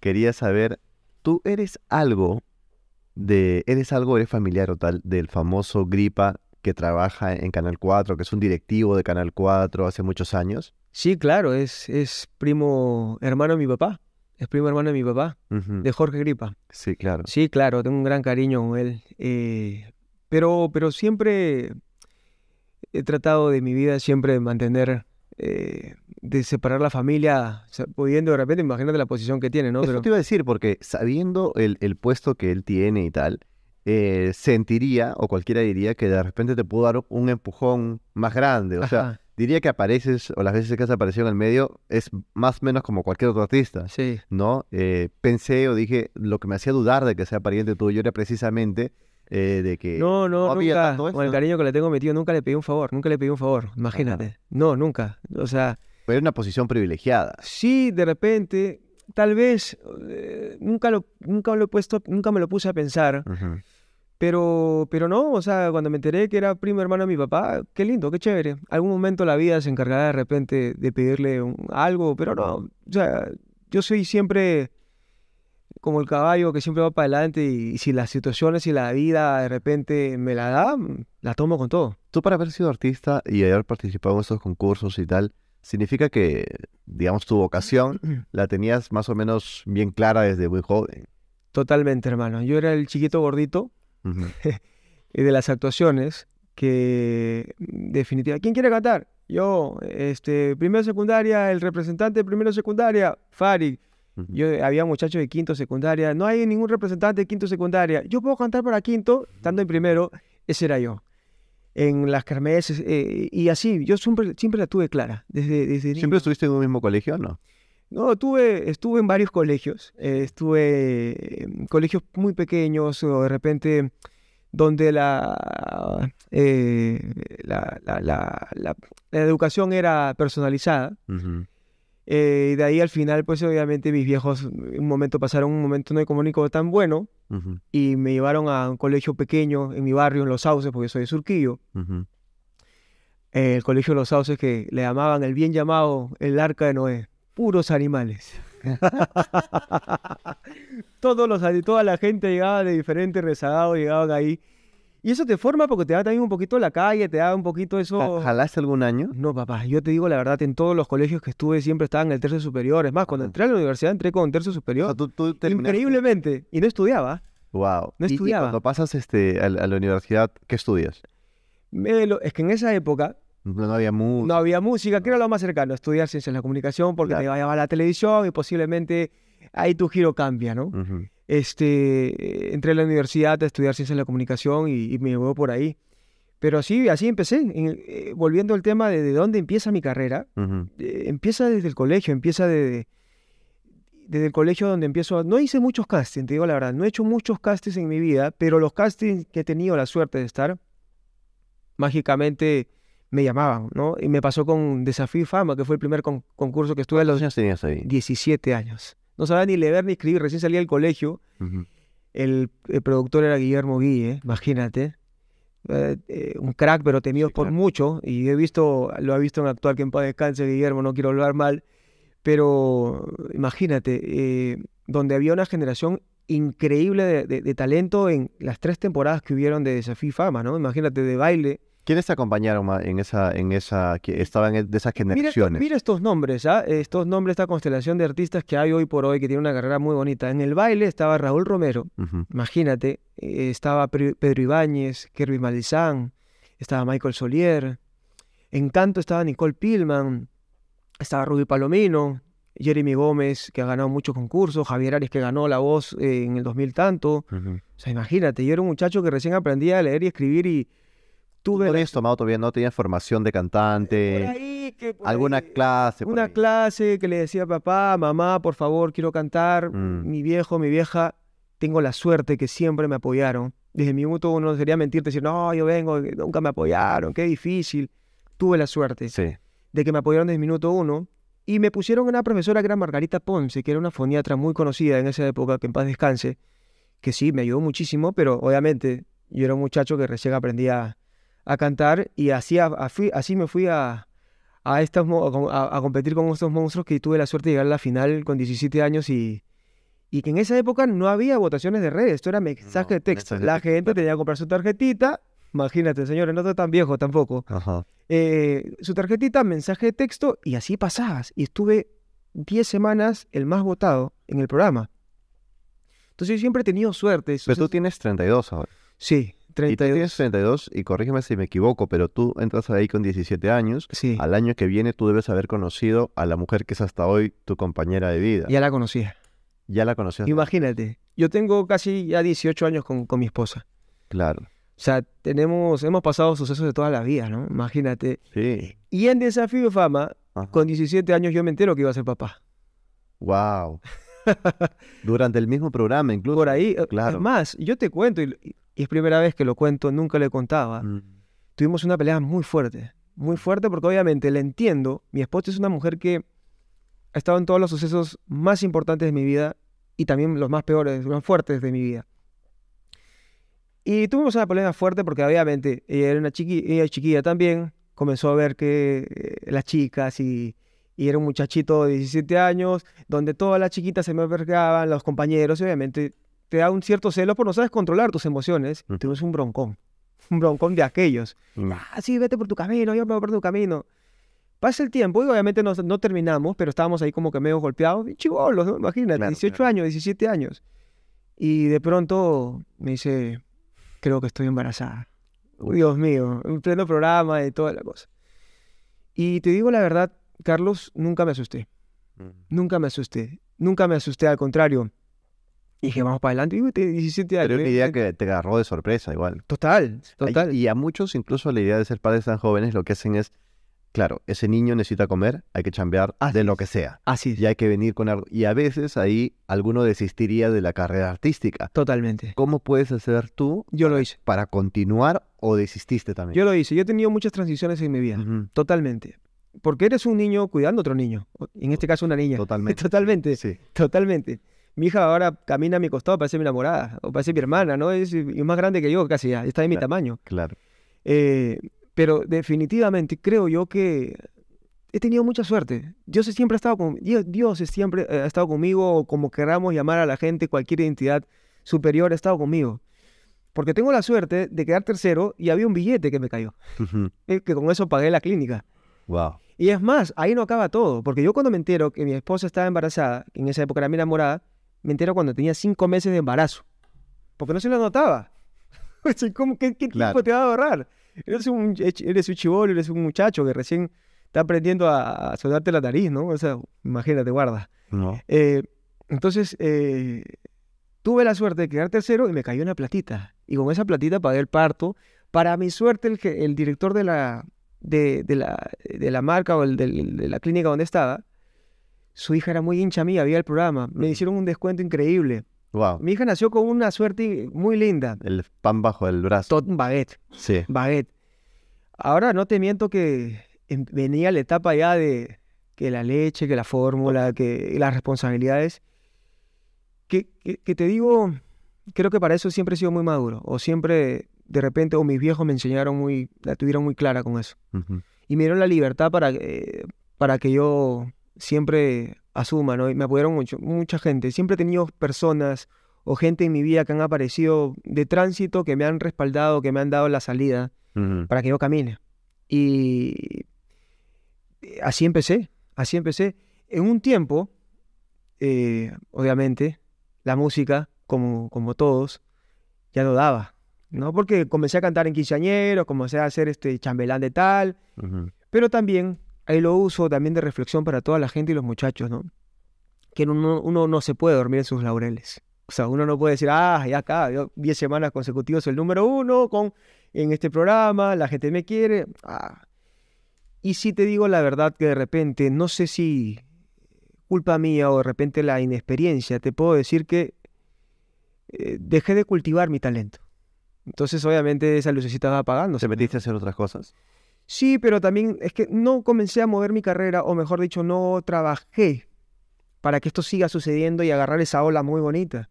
Quería saber, ¿tú eres algo de, eres algo, eres familiar o tal, del famoso Gripa que trabaja en Canal 4, que es un directivo de Canal 4 hace muchos años? Sí, claro, es, es primo hermano de mi papá. Es primo hermano de mi papá, de Jorge Gripa. Sí, claro. Sí, claro, tengo un gran cariño con él. Eh, pero, pero siempre he tratado de mi vida siempre mantener eh, de separar la familia, o pudiendo de repente, imagínate la posición que tiene, ¿no? Eso te iba a decir, porque sabiendo el, puesto que él tiene y tal, eh, sentiría, o cualquiera diría, que de repente te pudo dar un empujón más grande. O sea, diría que apareces, o las veces que has aparecido en el medio, es más o menos como cualquier otro artista. Sí. ¿No? Eh, pensé o dije, lo que me hacía dudar de que sea pariente tuyo era precisamente eh, de que... No, no, nunca, con el cariño que le tengo metido, nunca le pedí un favor, nunca le pedí un favor, ah. imagínate. No, nunca, o sea... Pero una posición privilegiada. Sí, de repente, tal vez, eh, nunca, lo, nunca, lo he puesto, nunca me lo puse a pensar. Pero, pero no, o sea, cuando me enteré que era primo hermano de mi papá, qué lindo, qué chévere. Algún momento la vida se encargará de repente de pedirle algo, pero no, o sea, yo soy siempre como el caballo que siempre va para adelante y, si las situaciones y la vida de repente me la da, mm, la tomo con todo. Tú para haber sido artista y haber participado en estos concursos y tal, significa que, digamos, tu vocación la tenías más o menos bien clara desde muy joven. Totalmente, hermano. Yo era el chiquito gordito de las actuaciones que mm, definitivamente... ¿Quién quiere cantar? Yo, este, primero secundaria, el representante de primero secundaria, Farid. Yo eh, había muchachos de quinto secundaria, no hay ningún representante de quinto secundaria. Yo puedo cantar para quinto, estando en primero, ese era yo. En las carmeses, eh, y así, yo siempre, siempre la tuve clara. Desde, desde ¿Siempre estuviste en un mismo colegio o no? No, tuve, estuve en varios colegios. Eh, estuve en colegios muy pequeños o de repente donde la, la, la, la, educación era personalizada. Uh eh, y de ahí al final, pues obviamente mis viejos un momento pasaron un momento no económico tan bueno y me llevaron a un colegio pequeño en mi barrio, en Los Sauces, porque soy de Surquillo. Eh, el colegio Los Sauces que le llamaban el bien llamado el Arca de Noé. Puros animales. Todos los, toda la gente llegaba de diferentes rezagados, llegaban ahí y eso te forma porque te da también un poquito la calle, te da un poquito eso. ¿Jalaste algún año? No, papá. Yo te digo la verdad, en todos los colegios que estuve siempre estaba en el tercio superior. Es más, cuando ah. entré a la universidad entré con tercio superior. increíblemente. Y no estudiaba. Wow. No estudiaba. ¿Y, cuando pasas este, a, la universidad, ¿qué estudias? es que en esa época. No, había música. No había música, que era lo más cercano, estudiar ciencias de la comunicación, porque te iba a llevar a la televisión y posiblemente ahí tu giro cambia, ¿no? este, entré a la universidad a estudiar ciencias de la comunicación y, me llevó por ahí. Pero así, así empecé. Eh, volviendo al tema de, de, dónde empieza mi carrera, eh, empieza desde el colegio, empieza desde el colegio donde empiezo. No hice muchos castings, te digo la verdad, no he hecho muchos castings en mi vida, pero los castings que he tenido la suerte de estar, mágicamente me llamaban, ¿no? Y me pasó con Desafío y Fama, que fue el primer concurso que estuve. los años tenías ahí? 17 años no sabía ni leer ni escribir, recién salía del colegio. el, productor era Guillermo Guille, imagínate. Eh, eh, un crack, pero temido por mucho. Y he visto, lo ha visto en actual que en paz descanse, Guillermo, no quiero hablar mal. Pero imagínate, eh, donde había una generación increíble de, de, talento en las tres temporadas que hubieron de Desafío y Fama, ¿no? Imagínate, de baile, ¿Quiénes te acompañaron en esa, en esa, que estaban de esas generaciones? Mira, estos nombres, ¿ah? estos nombres, esta constelación de artistas que hay hoy por hoy que tiene una carrera muy bonita. En el baile estaba Raúl Romero, imagínate, eh, estaba Pedro Ibáñez, Kirby Malizán, estaba Michael Solier, en canto estaba Nicole Pillman, estaba Rudy Palomino, Jeremy Gómez, que ha ganado muchos concursos, Javier Arias, que ganó la voz eh, en el 2000 tanto. O sea, imagínate, yo era un muchacho que recién aprendía a leer y escribir y tú de... tomado todavía no tenía formación de cantante. Eh, alguna clase. una clase que le decía a papá, mamá, por favor, quiero cantar. Mm. Mi viejo, mi vieja, tengo la suerte que siempre me apoyaron. Desde mi minuto uno sería mentirte decir, no, yo vengo, eh, nunca me apoyaron, qué difícil. Tuve la suerte de que me apoyaron desde minuto uno. Y me pusieron una profesora que era Margarita Ponce, que era una foniatra muy conocida en esa época, que en paz descanse, que sí, me ayudó muchísimo, pero obviamente yo era un muchacho que recién aprendía a cantar y así, así me fui a, a, a, competir con estos monstruos que tuve la suerte de llegar a la final con 17 años y, y que en esa época no había votaciones de redes, esto era mensaje de texto. La gente tenía que comprar su tarjetita, imagínate, señores, no estoy tan viejo tampoco. Eh, su tarjetita, mensaje de texto y así pasabas. Y estuve 10 semanas el más votado en el programa. Entonces yo siempre he tenido suerte. Pero tú tienes 32 ahora. Sí, 32. Y tienes 32, y corrígeme si me equivoco, pero tú entras ahí con 17 años. Sí. Al año que viene tú debes haber conocido a la mujer que es hasta hoy tu compañera de vida. Ya la conocía. Ya la conocía Imagínate, yo tengo casi ya 18 años con, mi esposa. Claro. O sea, tenemos, hemos pasado sucesos de toda la vida, ¿no? Imagínate. Sí. Y en Desafío Fama, con 17 años yo me entero que iba a ser papá. ¡Wow! Durante el mismo programa, incluso. Por ahí, eh, claro. más, yo te cuento, y y es primera vez que lo cuento, nunca le contaba. ¿ah? Mm. Tuvimos una pelea muy fuerte, muy fuerte porque obviamente le entiendo, mi esposa es una mujer que ha estado en todos los sucesos más importantes de mi vida y también los más peores, los más fuertes de mi vida. Y tuvimos una pelea fuerte porque obviamente ella era una chiqui chiquilla también, comenzó a ver que eh, las chicas y, era un muchachito de 17 años, donde todas las chiquitas se me albergaban los compañeros, obviamente te da un cierto celo por no sabes controlar tus emociones, mm. tú un broncón, un broncón de aquellos. Mm. Ah, sí, vete por tu camino, yo me voy por tu camino. Pasa el tiempo y obviamente no, no terminamos, pero estábamos ahí como que medio golpeados, chivolos, imagínate, 18 años, 17 años. Y de pronto me dice, creo que estoy embarazada. Dios mío, en pleno programa y toda la cosa. Y te digo la verdad, Carlos, nunca me asusté. Mm. Nunca me asusté. Nunca me asusté, al contrario y dije, vamos para adelante. Y 17 años. Pero una idea que te agarró de sorpresa, igual. Total, total. Y a muchos, incluso la idea de ser padres tan jóvenes, lo que hacen es, claro, ese niño necesita comer, hay que chambear de lo que sea. Así Y hay que venir con algo. Y a veces ahí alguno desistiría de la carrera artística. Totalmente. ¿Cómo puedes hacer tú? Yo lo hice. Para continuar o desististe también. Yo lo hice. Yo he tenido muchas transiciones en mi vida. Totalmente porque eres un niño cuidando a otro niño. En este caso, una niña. Totalmente. totalmente. Sí. Totalmente mi hija ahora camina a mi costado, parece mi enamorada, o parece mi hermana, ¿no? Es, es más grande que yo casi, ya, está de mi tamaño. Claro. Eh, pero definitivamente creo yo que he tenido mucha suerte. Dios siempre ha estado conmigo, Dios, Dios, siempre eh, ha estado conmigo, como queramos llamar a la gente, cualquier identidad superior ha estado conmigo. Porque tengo la suerte de quedar tercero y había un billete que me cayó. Eh, que con eso pagué la clínica. Wow. Y es más, ahí no acaba todo, porque yo cuando me entero que mi esposa estaba embarazada, en esa época era mi enamorada, me entero cuando tenía cinco meses de embarazo, porque no se lo notaba. ¿Qué, tiempo te va a ahorrar? Eres un, chivolo, eres un muchacho que recién está aprendiendo a, soldarte la nariz, ¿no? O sea, imagínate, guarda. Eh, entonces, eh, tuve la suerte de quedar tercero y me cayó una platita. Y con esa platita pagué el parto. Para mi suerte, el, director de la, de, la, de la marca o el, de la clínica donde estaba, su hija era muy hincha mía, había el programa. Me hicieron un descuento increíble. Wow. Mi hija nació con una suerte muy linda. El pan bajo el brazo. Tot baguette. Sí. Baguette. Ahora no te miento que em, venía la etapa ya de que la leche, que la fórmula, que las responsabilidades. Que, te digo, creo que para eso siempre he sido muy maduro. O siempre, de repente, o mis viejos me enseñaron muy, la tuvieron muy clara con eso. Y me dieron la libertad para, eh, para que yo siempre asuma, ¿no? Y me apoyaron mucho, mucha gente. Siempre he tenido personas o gente en mi vida que han aparecido de tránsito, que me han respaldado, que me han dado la salida para que yo camine. Y eh, así empecé, así empecé. En un tiempo, eh, obviamente, la música, como, como todos, ya no daba, ¿no? Porque comencé a cantar en quinceañero, comencé a hacer este chambelán de tal, pero también ahí lo uso también de reflexión para toda la gente y los muchachos, ¿no? Que uno, no se puede dormir en sus laureles. O sea, uno no puede decir, ah, ya acá, 10 semanas consecutivas el número uno con, en este programa, la gente me quiere. Ah. Y si te digo la verdad que de repente, no sé si culpa mía o de repente la inexperiencia, te puedo decir que eh, dejé de cultivar mi talento. Entonces, obviamente, esa lucecita va apagando. se metiste a hacer otras cosas? Sí, pero también es que no comencé a mover mi carrera, o mejor dicho, no trabajé para que esto siga sucediendo y agarrar esa ola muy bonita.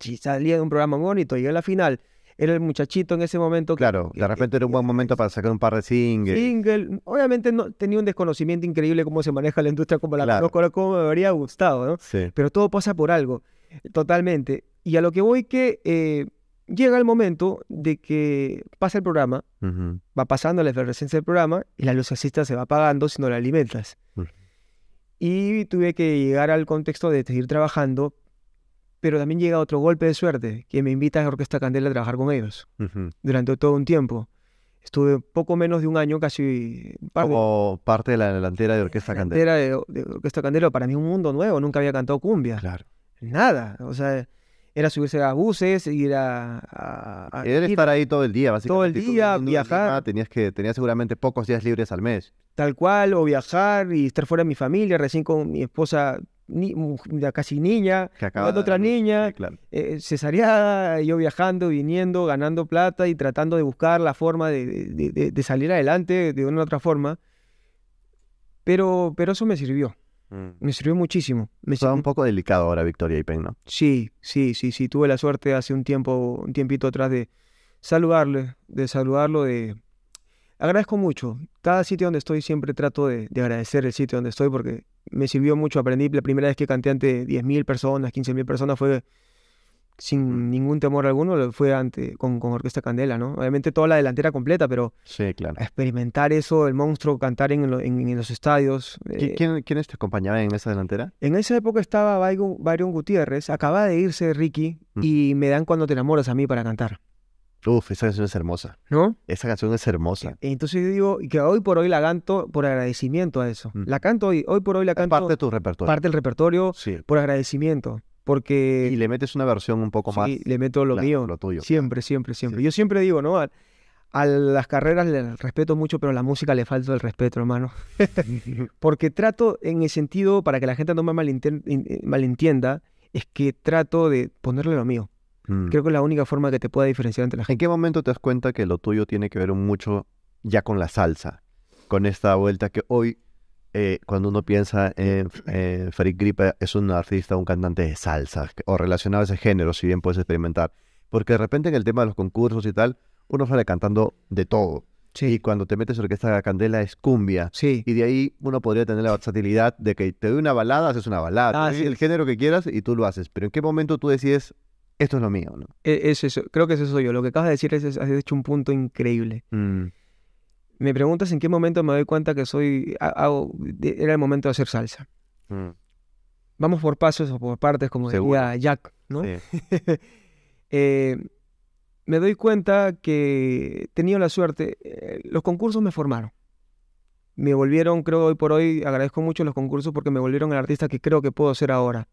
Sí, Si salía de un programa bonito, llegué a la final, era el muchachito en ese momento. Que, claro, de eh, repente era un eh, buen momento para sacar un par de singles. Single, obviamente no, tenía un desconocimiento increíble cómo se maneja la industria, como la como me habría gustado, ¿no? Sí. Pero todo pasa por algo, totalmente. Y a lo que voy que eh, llega el momento de que pasa el programa, va pasando la efervescencia del programa y la lucecita se va apagando si no la alimentas. Y tuve que llegar al contexto de seguir trabajando, pero también llega otro golpe de suerte que me invita a Orquesta Candela a trabajar con ellos durante todo un tiempo. Estuve poco menos de un año, casi... parte de la delantera de Orquesta Candela. Delantera de, Orquesta Candela, para mí un mundo nuevo, nunca había cantado cumbia. Claro. Nada, o sea era subirse a buses, ir a... era estar ahí todo el día, básicamente. Todo el día, viajar. tenías, que, tenías seguramente pocos días libres al mes. Tal cual, o viajar y estar fuera de mi familia, recién con mi esposa ni, casi niña, con otra niña, eh, eh, cesareada, yo viajando, viniendo, ganando plata y tratando de buscar la forma de, salir adelante de una u otra forma. Pero, pero eso me sirvió. Mm. Me sirvió muchísimo. Me Estaba un poco delicado ahora Victoria y ¿no? Sí, sí, sí, sí. Tuve la suerte hace un tiempo, un tiempito atrás de saludarle, de saludarlo, de... Agradezco mucho. Cada sitio donde estoy siempre trato de, de agradecer el sitio donde estoy porque me sirvió mucho. Aprendí la primera vez que canté ante 10.000 personas, 15.000 personas fue sin ningún temor alguno, fue con, Orquesta Candela, ¿no? Obviamente toda la delantera completa, pero sí, claro. experimentar eso, el monstruo, cantar en, los estadios. Eh, ¿Quién, ¿Quiénes te acompañaban en esa delantera? En esa época estaba Byron Gutiérrez, acaba de irse Ricky y me dan cuando te enamoras a mí para cantar. Uf, esa canción es hermosa. ¿No? Esa canción es hermosa. E, entonces yo digo y que hoy por hoy la canto por agradecimiento a eso. La canto hoy, hoy por hoy la canto. parte de tu repertorio. Parte del repertorio sí. por agradecimiento. Porque... Y le metes una versión un poco sí, más... le meto lo mío. Lo tuyo. Siempre, siempre, siempre. Yo siempre digo, ¿no? A, las carreras le respeto mucho, pero a la música le falta el respeto, hermano. Porque trato, en el sentido, para que la gente no me eh, malentienda, es que trato de ponerle lo mío. Mm. Creo que es la única forma que te pueda diferenciar entre la gente. ¿En qué momento te das cuenta que lo tuyo tiene que ver mucho ya con la salsa? Con esta vuelta que hoy eh, cuando uno piensa en eh, Farid Gripa, es un artista, un cantante de salsa o relacionado a ese género, si bien puedes experimentar. Porque de repente en el tema de los concursos y tal, uno sale cantando de todo. Sí. Y cuando te metes en orquesta candela es cumbia. Sí. Y de ahí uno podría tener la versatilidad de que te doy una balada, haces una balada. Ah, el género que quieras y tú lo haces. Pero ¿en qué momento tú decides, esto es lo mío? ¿no? E-, es eso, creo que es eso yo. Lo que acabas de decir es, has hecho un punto increíble. Mm. Me preguntas en qué momento me doy cuenta que soy. era el momento de hacer salsa. Mm. Vamos por pasos o por partes, como decía Jack, ¿no? Eh, me doy cuenta que tenido la suerte. Eh, los concursos me formaron. Me volvieron, creo, hoy por hoy, agradezco mucho los concursos porque me volvieron el artista que creo que puedo ser ahora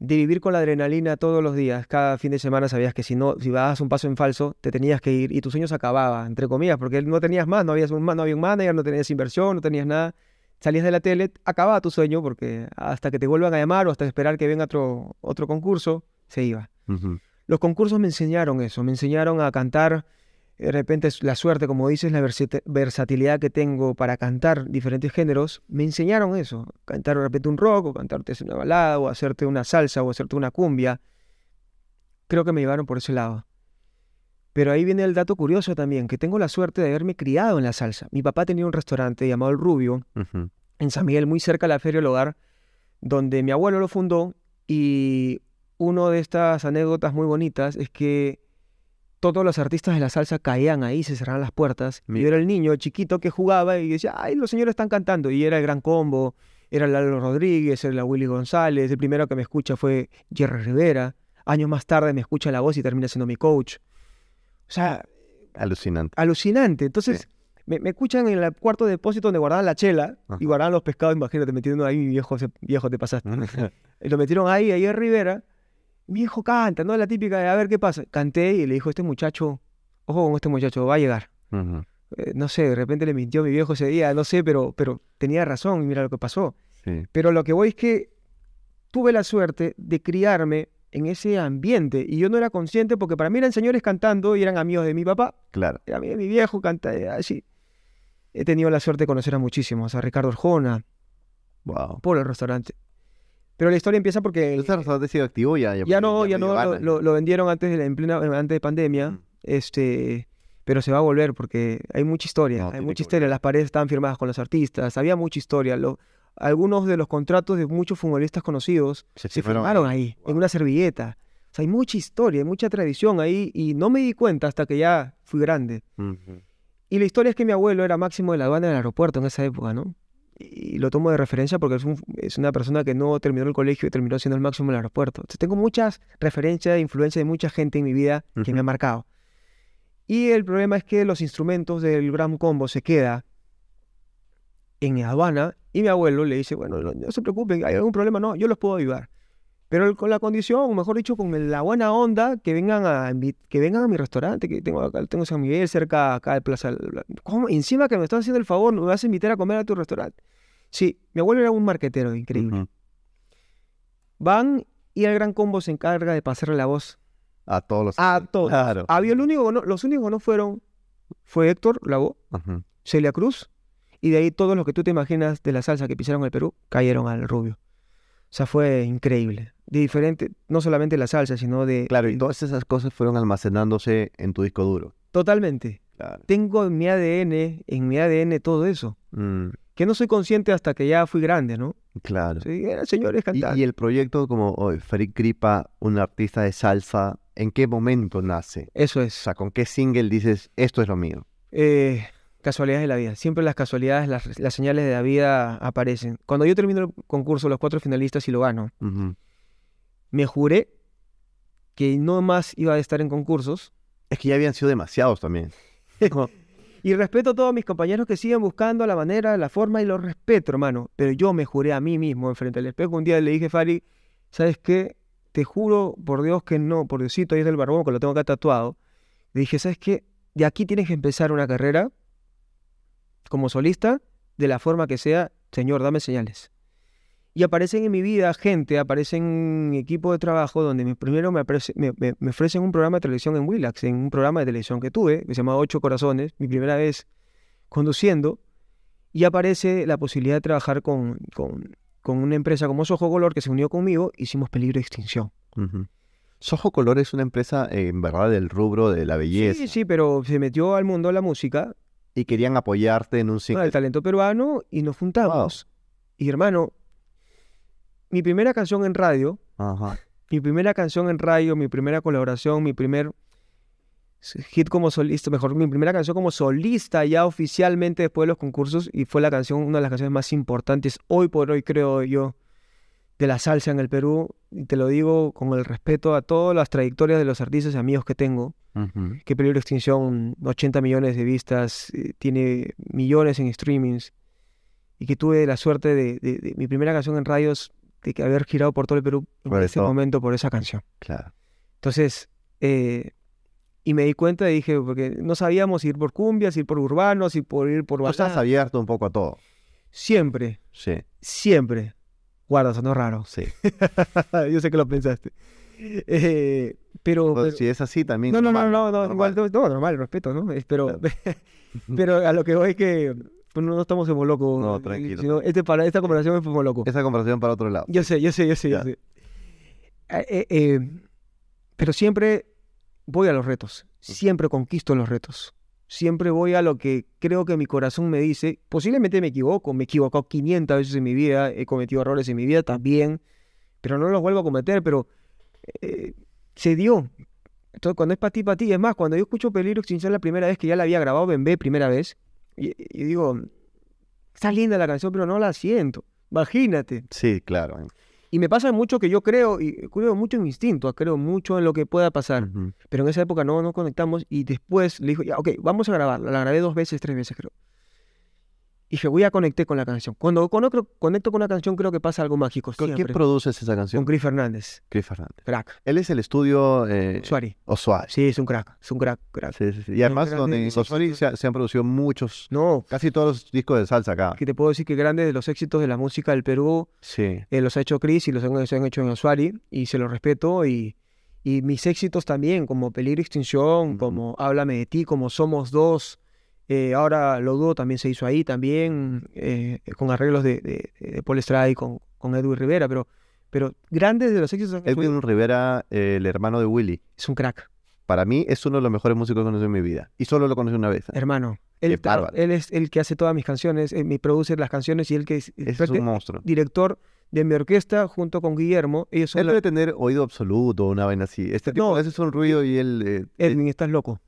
de vivir con la adrenalina todos los días, cada fin de semana sabías que si no, si dabas un paso en falso, te tenías que ir y tu sueño se acababa, entre comillas, porque no tenías más, no, habías un, había un manager, no tenías inversión, no tenías nada. Salías de la tele, acababa tu sueño, porque hasta que te vuelvan a llamar o hasta esperar que venga otro, otro concurso, se iba. Los concursos me enseñaron eso, me enseñaron a cantar de repente la suerte, como dices, la versatilidad que tengo para cantar diferentes géneros, me enseñaron eso. Cantar de repente un rock, o cantarte una balada, o hacerte una salsa, o hacerte una cumbia. Creo que me llevaron por ese lado. Pero ahí viene el dato curioso también, que tengo la suerte de haberme criado en la salsa. Mi papá tenía un restaurante llamado El Rubio, en San Miguel, muy cerca de la Feria del Hogar, donde mi abuelo lo fundó. Y una de estas anécdotas muy bonitas es que todos los artistas de la salsa caían ahí, se cerraban las puertas. Yo era el niño chiquito que jugaba y decía, ay, los señores están cantando. Y era el gran combo, era Lalo Rodríguez, era Willy González. El primero que me escucha fue Jerry Rivera. Años más tarde me escucha la voz y termina siendo mi coach. O sea... Alucinante. Alucinante. Entonces... Me, escuchan en el cuarto depósito donde guardaban la chela y guardaban los pescados, imagínate, metiendo ahí, viejo, viejo te pasaste. lo metieron ahí, a Jerry Rivera, mi hijo canta, ¿no? La típica de a ver qué pasa. Canté y le dijo, este muchacho, ojo con este muchacho, va a llegar. Eh, no sé, de repente le mintió mi viejo ese día, no sé, pero, pero tenía razón y mira lo que pasó. Pero lo que voy es que tuve la suerte de criarme en ese ambiente y yo no era consciente porque para mí eran señores cantando y eran amigos de mi papá. Claro. a mi, mi viejo canta eh, así. He tenido la suerte de conocer a muchísimos, a Ricardo Arjona, wow. el Restaurante, pero la historia empieza porque... el restaurante ha sido activo ya. Ya, no, ya, no, lo, vendieron antes de, en plena, antes de pandemia, mm. este, pero se va a volver porque hay mucha historia, hay mucha historia. Las paredes estaban firmadas con los artistas, había mucha historia. algunos de los contratos de muchos futbolistas conocidos se, firmaron ahí, en una servilleta. O sea, hay mucha historia, hay mucha tradición ahí y no me di cuenta hasta que ya fui grande. Y la historia es que mi abuelo era máximo de la aduana del aeropuerto en esa época, ¿no? y lo tomo de referencia porque es, una persona que no terminó el colegio y terminó siendo el máximo en el aeropuerto. tengo muchas referencias e influencia de mucha gente en mi vida que me ha marcado. Y el problema es que los instrumentos del Bram Combo se queda en Aduana y mi abuelo le dice, bueno, no, no se preocupen, hay algún problema, no, yo los puedo ayudar. Pero con la condición, mejor dicho, con la buena onda, que vengan a, que vengan a mi restaurante, que tengo acá, tengo San Miguel cerca, acá de Plaza. Encima que me están haciendo el favor, me vas a invitar a comer a tu restaurante. Sí, mi abuelo era un marquetero increíble. Van y el gran combo se encarga de pasarle la voz. A todos los. A todos. Había el único, los únicos no fueron fue Héctor la voz, Celia Cruz, y de ahí todos los que tú te imaginas de la salsa que pisaron el Perú cayeron al rubio. O sea, fue increíble de diferente, no solamente la salsa, sino de... Claro, y todas esas cosas fueron almacenándose en tu disco duro. Totalmente. Tengo en mi ADN, en mi ADN todo eso. Mm. Que no soy consciente hasta que ya fui grande, ¿no? Claro. Sí, señores cantar. Y, el proyecto como hoy, Gripa, Gripa, un artista de salsa, ¿en qué momento nace? Eso es. O sea, ¿con qué single dices, esto es lo mío? Eh, casualidades de la vida. Siempre las casualidades, las, señales de la vida aparecen. Cuando yo termino el concurso, los cuatro finalistas y lo gano me juré que no más iba a estar en concursos. Es que ya habían sido demasiados también. y respeto a todos mis compañeros que siguen buscando la manera, la forma y los respeto, hermano. Pero yo me juré a mí mismo enfrente del espejo. Un día le dije, Fari, ¿sabes qué? Te juro por Dios que no, por Diosito, ahí es del barbón que lo tengo acá tatuado. Le dije, ¿sabes qué? De aquí tienes que empezar una carrera como solista, de la forma que sea. Señor, dame señales. Y aparecen en mi vida gente, aparecen equipos de trabajo donde primero me, me, ofrecen un programa de televisión en Willax, en un programa de televisión que tuve, que se llama Ocho Corazones, mi primera vez conduciendo, y aparece la posibilidad de trabajar con, una empresa como Sojo Color que se unió conmigo, hicimos Peligro de Extinción. Sojo Color es una empresa, en eh, verdad, del rubro de la belleza. Sí, sí, pero se metió al mundo de la música. Y querían apoyarte en un ciclo. el talento peruano y nos juntamos. Y hermano, mi primera canción en radio, mi primera canción en radio, mi primera colaboración, mi primer hit como solista, mejor, mi primera canción como solista ya oficialmente después de los concursos y fue la canción, una de las canciones más importantes hoy por hoy creo yo de la salsa en el Perú y te lo digo con el respeto a todas las trayectorias de los artistas y amigos que tengo. Que Peligro Extinción, 80 millones de vistas, eh, tiene millones en streamings y que tuve la suerte de, de, mi primera canción en radios de que haber girado por todo el Perú en ese momento por esa canción. Claro. Entonces, eh, y me di cuenta y dije, porque no sabíamos ir por cumbias, ir por urbanos, ir por ir por estás abierto un poco a todo. Siempre. Sí. Siempre. Guarda, sonó raro. Sí. Yo sé que lo pensaste. Eh, pero, Si es así también. No, no, no, no, no, normal, respeto, ¿no? Pero, pero a lo que voy que pero pues no, estamos en loco. No, tranquilo. este para, esta conversación es como loco. Esa conversación para otro lado. Yo sé, yo sé, yo sé. Yo sé. Ah, eh, eh, pero siempre voy a los retos. Siempre conquisto los retos. Siempre voy a lo que creo que mi corazón me dice. Posiblemente me equivoco. Me he equivocado 500 veces en mi vida. He cometido errores en mi vida también. Pero no los vuelvo a cometer. Pero eh, se dio. Entonces, cuando es para ti, para ti. Es más, cuando yo escucho Peligro Extinción la primera vez que ya la había grabado en B primera vez, y, digo, está linda la canción, pero no la siento. Imagínate. Sí, claro. Y me pasa mucho que yo creo, y creo mucho en mi instinto, creo mucho en lo que pueda pasar. Pero en esa época no nos conectamos y después le dijo, ya, ok, vamos a grabarla. La grabé dos veces, tres veces creo. Y dije, voy a conectar con la canción. Cuando conecto, con una canción, creo que pasa algo mágico. ¿Con quién produces esa canción? Con Chris Fernández. Chris Fernández. Crack. Él es el estudio. Eh, Suari. Sí, es un crack. Es un crack. crack. Y además, donde Osuari se, se, han producido muchos. No. Casi todos los discos de salsa acá. Que te puedo decir que grandes de los éxitos de la música del Perú. Sí. Eh, los ha hecho Chris y los han, hecho en Oswari, Y se los respeto. Y, mis éxitos también, como Peligro Extinción, como Háblame de ti, como Somos Dos. Eh, ahora Lo también se hizo ahí, también eh, con arreglos de, Paul Stray, con, con Edwin Rivera, pero, pero grandes de los éxitos. Edwin Rivera, eh, el hermano de Willy. Es un crack. Para mí es uno de los mejores músicos que conocido en mi vida. Y solo lo conocí una vez. Hermano. Él, él es el que hace todas mis canciones, mi produce las canciones y él que es, director de mi orquesta junto con Guillermo. él debe tener oído absoluto, una vaina así. Este no, ese es un ruido y él... Edwin, estás loco.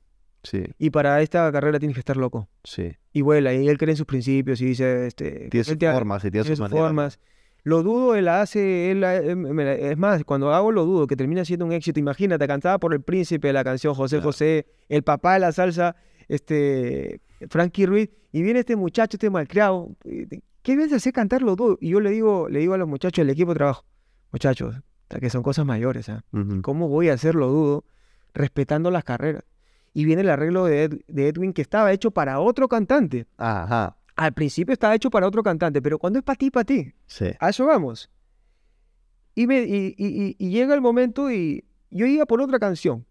Y para esta carrera tienes que estar loco. Sí. Y vuela, y él cree en sus principios y dice... Este, formas, Lo dudo, él hace, eh, eh, es más, cuando hago lo dudo, que termina siendo un éxito. Imagínate, cantaba por el príncipe de la canción José José, el papá de la salsa, este, Frankie Ruiz, y viene este muchacho, este malcriado, ¿qué vienes a hacer cantar lo dudo? Y yo le digo, le digo a los muchachos del equipo de trabajo, muchachos, que son cosas mayores, ¿ah? ¿cómo voy a hacer lo dudo respetando las carreras? y viene el arreglo de, Edwin que estaba hecho para otro cantante. Ajá. Al principio estaba hecho para otro cantante, pero cuando es para ti, para ti. Sí. A eso vamos. Y, me, y, y, llega el momento y yo iba por otra canción,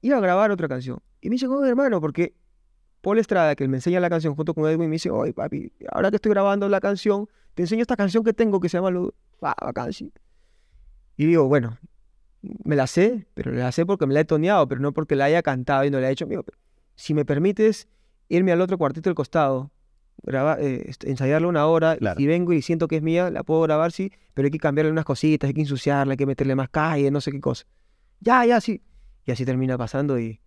iba a grabar otra canción. Y me dice, oh, hermano, porque Paul Estrada, que me enseña la canción junto con Edwin, me dice, oye, papi, ahora que estoy grabando la canción, te enseño esta canción que tengo que se llama Lo... vacancy. Ah, y digo, bueno, me la sé, pero la sé porque me la he toneado, pero no porque la haya cantado y no la he hecho. mío si me permites irme al otro cuartito del costado, grabar, eh, ensayarla una hora, y vengo y siento que es mía, la puedo grabar, sí, pero hay que cambiarle unas cositas, hay que ensuciarla, hay que meterle más calle, no sé qué cosa. Ya, ya, sí. Y así termina pasando y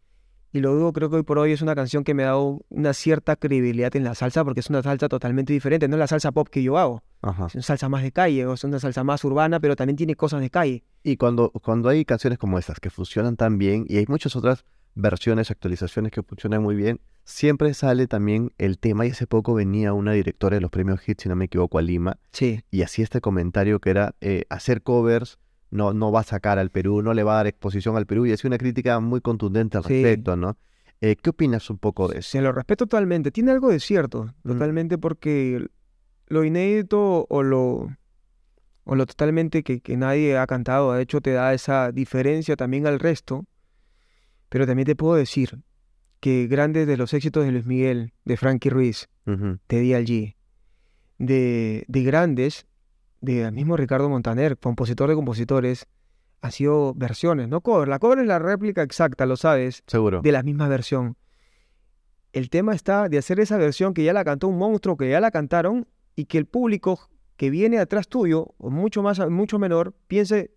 y lo digo, creo que hoy por hoy es una canción que me ha dado una cierta credibilidad en la salsa porque es una salsa totalmente diferente, no es la salsa pop que yo hago. Es una salsa más de calle, o es una salsa más urbana, pero también tiene cosas de calle. Y cuando, cuando hay canciones como estas que funcionan tan bien, y hay muchas otras versiones, actualizaciones que funcionan muy bien, siempre sale también el tema. Y hace poco venía una directora de los premios Hits, si no me equivoco, a Lima. Sí. Y hacía este comentario que era eh, hacer covers no, no va a sacar al Perú, no le va a dar exposición al Perú. Y es una crítica muy contundente al respecto, ¿no? Eh, ¿Qué opinas un poco de eso? Se lo respeto totalmente. Tiene algo de cierto, mm. totalmente, porque lo inédito o lo, o lo totalmente que, nadie ha cantado, ha hecho, te da esa diferencia también al resto. Pero también te puedo decir que grandes de los éxitos de Luis Miguel, de Frankie Ruiz, te di de de, de grandes de mismo Ricardo Montaner, compositor de compositores, ha sido versiones, no cover. La cover es la réplica exacta, lo sabes. Seguro. De la misma versión. El tema está de hacer esa versión que ya la cantó un monstruo, que ya la cantaron, y que el público que viene atrás tuyo, o mucho, más, mucho menor, piense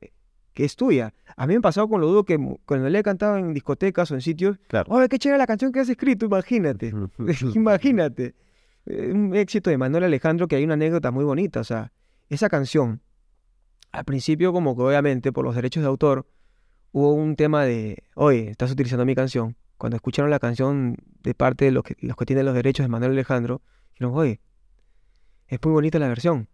que es tuya. A mí me ha pasado con lo duro que cuando le he cantado en discotecas o en sitios, claro. ver qué chévere la canción que has escrito, imagínate, imagínate. Eh, un éxito de Manuel Alejandro que hay una anécdota muy bonita, o sea, esa canción, al principio como que obviamente por los derechos de autor hubo un tema de, oye, estás utilizando mi canción. Cuando escucharon la canción de parte de los que, los que tienen los derechos de Manuel Alejandro, dijeron, oye, es muy bonita la versión,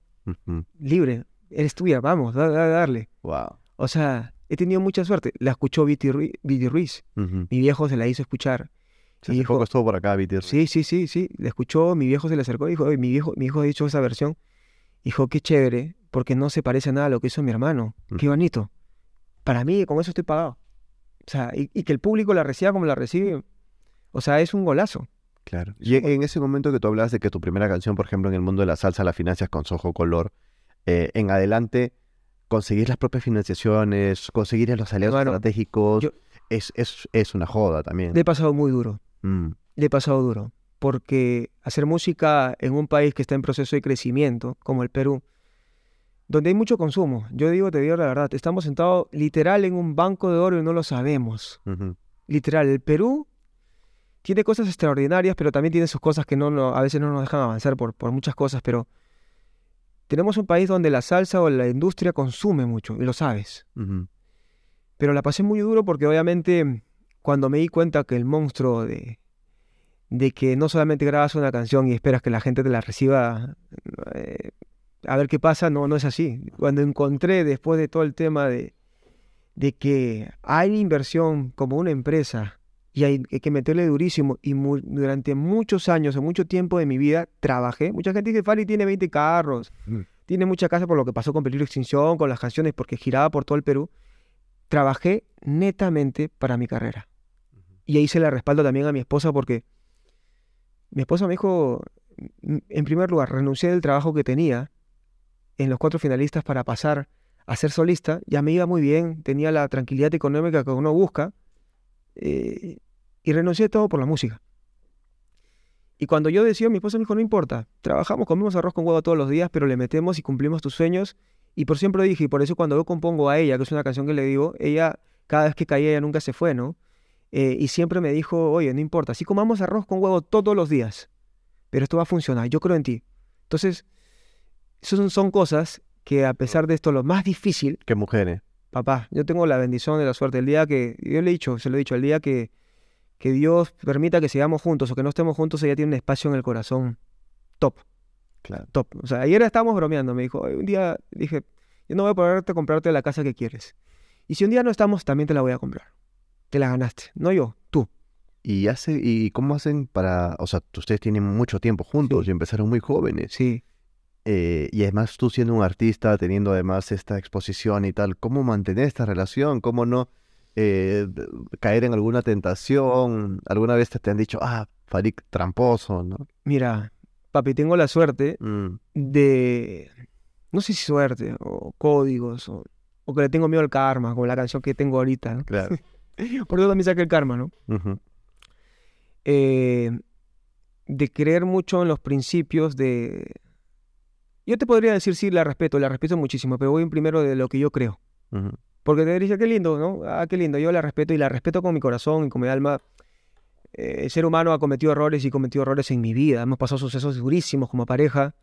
libre, eres tuya, vamos, dale darle. Wow. O sea, he tenido mucha suerte. La escuchó Viti Ruiz, mi viejo se la hizo escuchar. Se dijo, estuvo por acá, Ruiz. Sí, sí, sí, sí, la escuchó, mi viejo se le acercó y dijo, oye, mi viejo, mi hijo ha dicho esa versión Dijo, qué chévere, porque no se parece nada a lo que hizo mi hermano. Qué bonito. Para mí, con eso estoy pagado. O sea, y, que el público la reciba como la recibe. O sea, es un golazo. Claro. Y en ese momento que tú hablabas de que tu primera canción, por ejemplo, en el mundo de la salsa, la financias con Sojo Color, eh, en adelante, conseguir las propias financiaciones, conseguir los aliados estratégicos, es, es, una joda también. Le he pasado muy duro. Mm. Le he pasado duro porque hacer música en un país que está en proceso de crecimiento, como el Perú, donde hay mucho consumo, yo digo, te digo la verdad, estamos sentados literal en un banco de oro y no lo sabemos. Literal, el Perú tiene cosas extraordinarias, pero también tiene sus cosas que no, a veces no nos dejan avanzar por, muchas cosas, pero tenemos un país donde la salsa o la industria consume mucho, y lo sabes. Pero la pasé muy duro porque obviamente cuando me di cuenta que el monstruo de, de que no solamente grabas una canción y esperas que la gente te la reciba eh, a ver qué pasa, no, no es así. Cuando encontré después de todo el tema de, de que hay inversión como una empresa y hay que meterle durísimo y durante muchos años o mucho tiempo de mi vida trabajé. Mucha gente dice, Fali tiene 20 carros, tiene mucha casa por lo que pasó con Peligro Extinción, con las canciones, porque giraba por todo el Perú. Trabajé netamente para mi carrera. Y ahí se la respaldo también a mi esposa porque mi esposa me dijo, en primer lugar, renuncié del trabajo que tenía en los cuatro finalistas para pasar a ser solista. Ya me iba muy bien, tenía la tranquilidad económica que uno busca. Eh, y renuncié todo por la música. Y cuando yo decía, mi esposa me dijo, no importa, trabajamos, comemos arroz con huevo todos los días, pero le metemos y cumplimos tus sueños. Y por siempre dije, y por eso cuando yo compongo a ella, que es una canción que le digo, ella, cada vez que caía, ella nunca se fue, ¿no? Eh, y siempre me dijo, oye, no importa, si comamos arroz con huevo todos los días, pero esto va a funcionar, yo creo en ti. Entonces, son, son cosas que a pesar de esto, lo más difícil... Que mujeres. Papá, yo tengo la bendición de la suerte. El día que, yo le he dicho, se lo he dicho, el día que, que Dios permita que sigamos juntos o que no estemos juntos, ella tiene un espacio en el corazón top. Claro. Top. O sea, ayer estábamos bromeando, me dijo, un día dije, yo no voy a poderte comprarte la casa que quieres. Y si un día no estamos, también te la voy a comprar te la ganaste. No yo, tú. ¿Y, hace, y cómo hacen para...? O sea, ustedes tienen mucho tiempo juntos y empezaron muy jóvenes. Sí. Eh, y además tú siendo un artista, teniendo además esta exposición y tal, ¿cómo mantener esta relación? ¿Cómo no eh, caer en alguna tentación? ¿Alguna vez te, han dicho, ah, Farik, tramposo, no? Mira, papi, tengo la suerte mm. de... No sé si suerte, o códigos, o, que le tengo miedo al karma, como la canción que tengo ahorita. Claro. Por eso también saqué el karma, ¿no? Eh, de creer mucho en los principios de... Yo te podría decir, sí, la respeto, la respeto muchísimo, pero voy primero de lo que yo creo. Porque te diría, qué lindo, ¿no? Ah, qué lindo, yo la respeto y la respeto con mi corazón y con mi alma. Eh, el ser humano ha cometido errores y cometido errores en mi vida. Hemos pasado sucesos durísimos como pareja,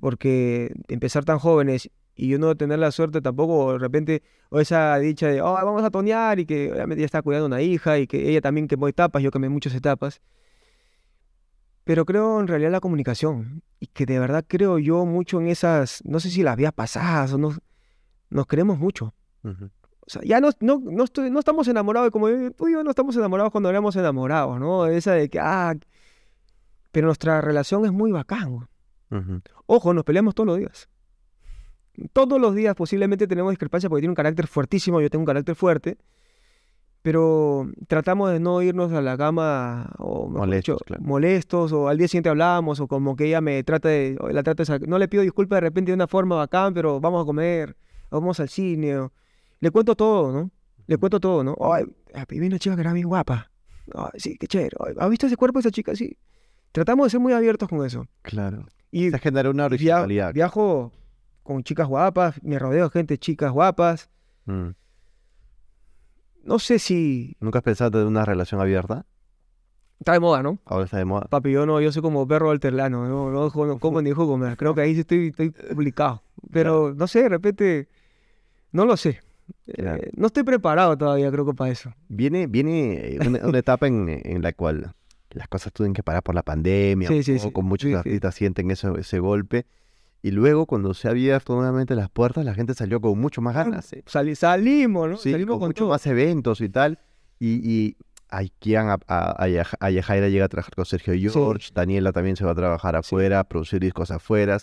porque empezar tan jóvenes y uno tener la suerte tampoco, o de repente, o esa dicha de, oh, vamos a tonear y que obviamente ya está cuidando una hija y que ella también quemó etapas, yo quemé muchas etapas. Pero creo en realidad la comunicación y que de verdad creo yo mucho en esas, no sé si las vías pasadas o nos, nos queremos mucho. O sea, ya no, no, no, estoy, no estamos enamorados, como tú y yo no estamos enamorados cuando éramos enamorados, ¿no? Esa de que, ah, pero nuestra relación es muy bacán. Ojo, nos peleamos todos los días. Todos los días posiblemente tenemos discrepancias porque tiene un carácter fuertísimo, yo tengo un carácter fuerte, pero tratamos de no irnos a la cama molestos, molestos o al día siguiente hablamos o como que ella me trata de, la trata no le pido disculpas de repente de una forma bacán, pero vamos a comer, vamos al cine, le cuento todo, ¿no? Le cuento todo, ¿no? Ay, ah, vi una chica que era bien guapa. sí, qué chévere. ¿ha visto ese cuerpo de esa chica? Sí. Tratamos de ser muy abiertos con eso. Claro. Y generar una originalidad. viajo con chicas guapas, me rodeo de gente chicas guapas. Mm. No sé si... ¿Nunca has pensado en una relación abierta? Está de moda, ¿no? Ahora está de moda. Papi, yo no, yo soy como perro alterlano, no, no, como ni jugo, creo que ahí sí estoy, publicado. Pero no sé, de repente, no lo sé. Eh, no estoy preparado todavía, creo que para eso. Viene, viene eh, una, etapa en, la cual las cosas tienen que parar por la pandemia, o con muchos artistas sienten ese golpe. Y luego, cuando se abrieron nuevamente las puertas, la gente salió con mucho más ganas. ¿eh? salimos, ¿no? salimos con, con más eventos y tal. Y, y a, Yajaira llega a trabajar con Sergio George, Daniela también se va a trabajar afuera, a producir discos afuera.